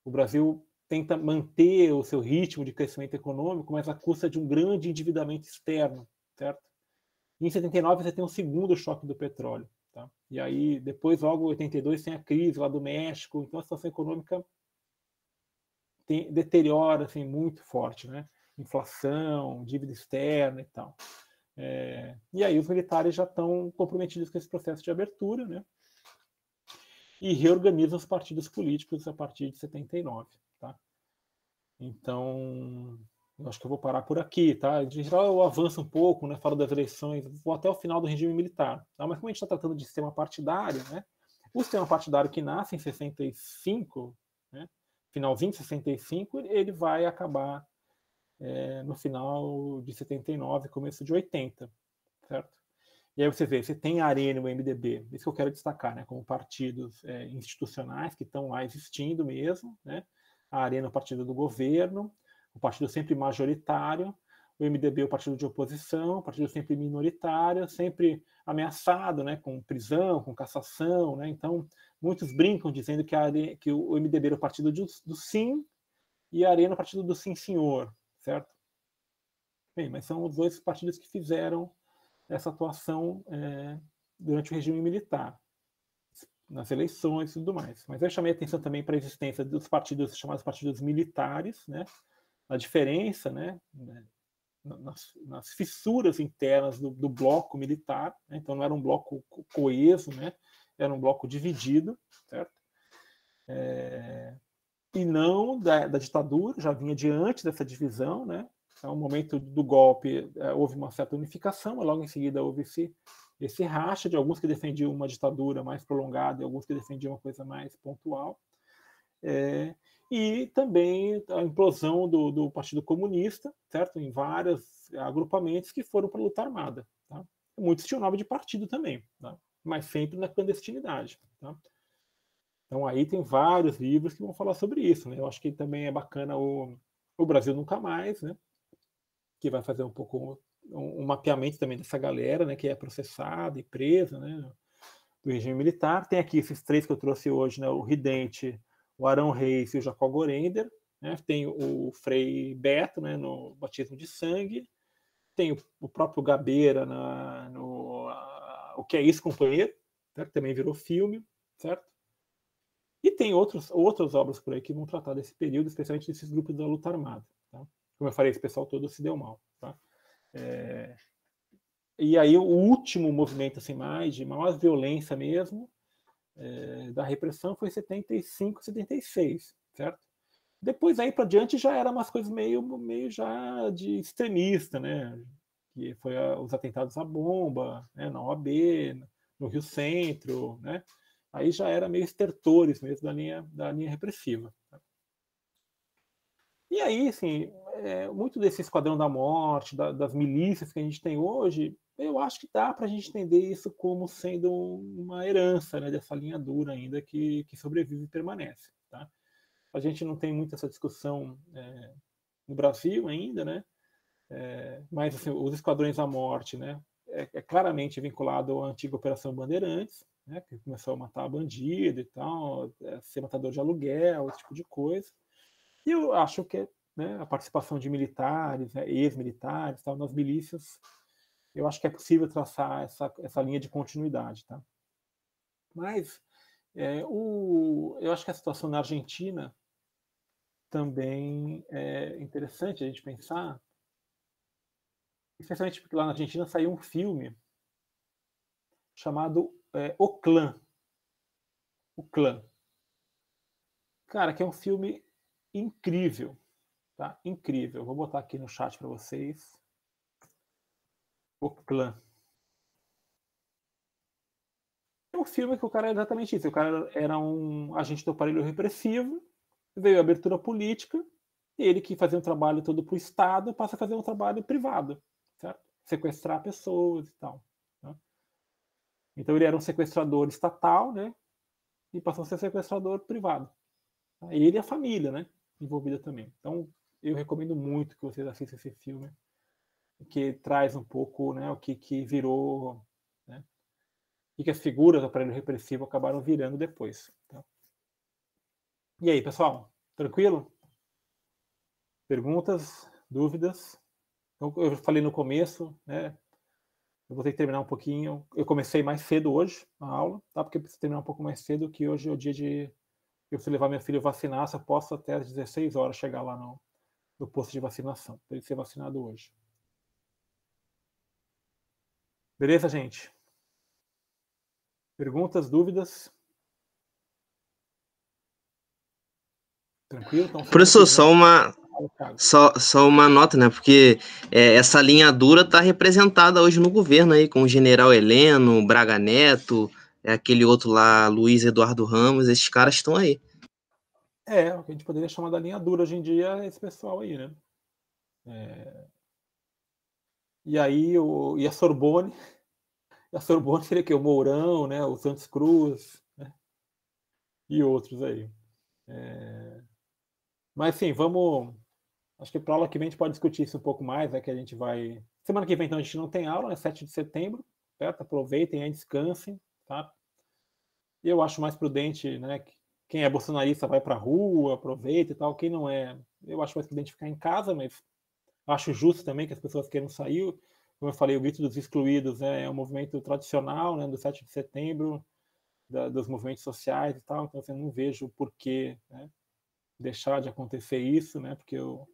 A: O Brasil tenta manter o seu ritmo de crescimento econômico, mas à custa de um grande endividamento externo, certo? Em 79 você tem um segundo choque do petróleo. Tá? E aí, depois, logo em 82, tem a crise lá do México. Então, a situação econômica tem, deteriora assim, muito forte. Né? Inflação, dívida externa e tal. É, e aí os militares já estão comprometidos com esse processo de abertura, né? E reorganizam os partidos políticos a partir de 79, tá? Então, eu acho que eu vou parar por aqui, tá? De geral eu avanço um pouco, né? Falo das eleições, vou até o final do regime militar. Tá? Mas como a gente está tratando de sistema partidário, né? O sistema partidário que nasce em 65, né? finalzinho de 65, ele vai acabar é, no final de 79, começo de 80, certo? E aí você vê, você tem a Arena o MDB, isso que eu quero destacar, né? Como partidos é, institucionais que estão lá existindo mesmo, né? A Arena é o partido do governo, o partido sempre majoritário, o MDB é o partido de oposição, o partido sempre minoritário, sempre ameaçado, né, com prisão, com cassação, né, então muitos brincam dizendo que, a, que o MDB era o partido de, do sim e a Arena o partido do sim senhor, certo? Bem, mas são os dois partidos que fizeram essa atuação é, durante o regime militar, nas eleições e tudo mais. Mas eu chamei atenção também para a existência dos partidos chamados partidos militares, né, na diferença, né, né nas, nas fissuras internas do, do bloco militar. Né? então, não era um bloco coeso, né, era um bloco dividido, certo? É, e não da, da, ditadura, já vinha diante dessa divisão, né? é no momento do golpe é, houve uma certa unificação, mas logo em seguida houve esse, esse racha de alguns que defendiam uma ditadura mais prolongada e alguns que defendiam uma coisa mais pontual. É, e também a implosão do, do, Partido Comunista, certo? Em vários agrupamentos que foram para a luta armada. Tá? Muitos tinham nome de partido também, tá? mas sempre na clandestinidade. Tá? Então aí tem vários livros que vão falar sobre isso. Né? Eu acho que também é bacana o, o Brasil Nunca Mais, né? que vai fazer um pouco um, um mapeamento também dessa galera né? que é processada e presa né? do regime militar. Tem aqui esses três que eu trouxe hoje, né? o Ridente, o Arão Reis e o Jacó Gorender, né? É. tem o Frei Beto né, no batismo de sangue, tem o, próprio Gabeira na, no O que é isso, companheiro? Certo? Também virou filme, certo? E tem outros, outras obras por aí que vão tratar desse período, especialmente desses grupos da luta armada. Tá? Como eu falei, esse pessoal todo se deu mal. Tá? É... E aí o último movimento assim mais de maior violência mesmo é, da repressão foi 75, 76, certo? Depois aí para diante já era umas coisas meio, meio já de extremista, né? Que foi a, os atentados à bomba, né? na OAB, no Rio Centro, né? Aí já era meio estertores mesmo da linha, da linha repressiva. Tá? E aí, assim, é, muito desse esquadrão da morte, da, das milícias que a gente tem hoje, eu acho que dá para a gente entender isso como sendo uma herança né, dessa linha dura ainda que, que sobrevive e permanece. Tá? A gente não tem muito essa discussão é, no Brasil ainda, né? É, mas assim, os Esquadrões da Morte né, é, é, claramente vinculado à antiga Operação Bandeirantes, né, que começou a matar bandido e tal, é, ser matador de aluguel, esse tipo de coisa. E eu acho que é, né, a participação de militares, né, ex-militares, tal, nas milícias eu acho que é possível traçar essa, essa linha de continuidade. Tá? Mas é, o, eu acho que a situação na Argentina também é interessante a gente pensar, especialmente porque lá na Argentina saiu um filme chamado é, O Clã. O Clã. Cara, que é um filme incrível, tá? Incrível. Vou botar aqui no chat para vocês. Clã. É um filme que o cara é exatamente isso. O cara era um agente do aparelho repressivo, veio a abertura política, e ele que fazia um trabalho todo para o Estado passa a fazer um trabalho privado, certo? sequestrar pessoas e tal. Né? Então ele era um sequestrador estatal, né? E passou a ser sequestrador privado. Ele e a família, né? Envolvida também. Então eu recomendo muito que vocês assistam esse filme que traz um pouco né, o que, que virou, né, e que as figuras do aparelho repressivo acabaram virando depois. Tá? E aí, pessoal? Tranquilo? Perguntas? Dúvidas? Então, eu falei no começo, né? Eu vou ter que terminar um pouquinho. Eu comecei mais cedo hoje a aula, tá? Porque eu preciso terminar um pouco mais cedo, que hoje é o dia de eu preciso levar meu filho vacinar, Se eu posso até às 16 horas chegar lá no, no posto de vacinação. Tem que ser vacinado hoje. Beleza, gente? Perguntas, dúvidas? Tranquilo? Então, Professor, só né? uma, só, só uma nota, né? Porque é, essa linha dura está representada hoje no governo aí, com o general Heleno, Braga Neto, é aquele outro lá, Luiz Eduardo Ramos, esses caras estão aí. É, o que a gente poderia chamar da linha dura hoje em dia é esse pessoal aí, né? É, e aí o, e a Sorbonne, a Sorbonne seria que o Mourão, né, o Santos Cruz, né, e outros aí. É... Mas sim, vamos. Acho que para aula que vem a gente pode discutir isso um pouco mais, é que a gente vai. Semana que vem então a gente não tem aula, né, 7 de setembro, certo? Aproveitem aí, descansem, tá? Eu acho mais prudente, né, que quem é bolsonarista vai para a rua, aproveita e tal. Quem não é, eu acho mais prudente ficar em casa, mas Acho justo também que as pessoas queiram sair. Como eu falei, o grito dos excluídos né, é um movimento tradicional né, do 7 de setembro, da, dos movimentos sociais e tal. Então, assim, eu não vejo por que né, deixar de acontecer isso, né, porque eu,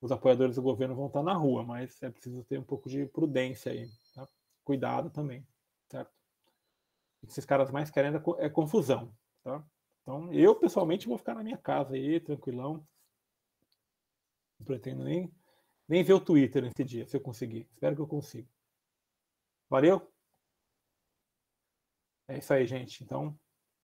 A: os apoiadores do governo vão estar na rua, mas é preciso ter um pouco de prudência aí, tá? cuidado também, certo? O que esses caras mais querem é, é confusão, tá? Então, eu pessoalmente vou ficar na minha casa aí, tranquilão. Não pretendo nem nem ver o Twitter nesse dia, se eu conseguir. Espero que eu consiga. Valeu? É isso aí, gente. Então,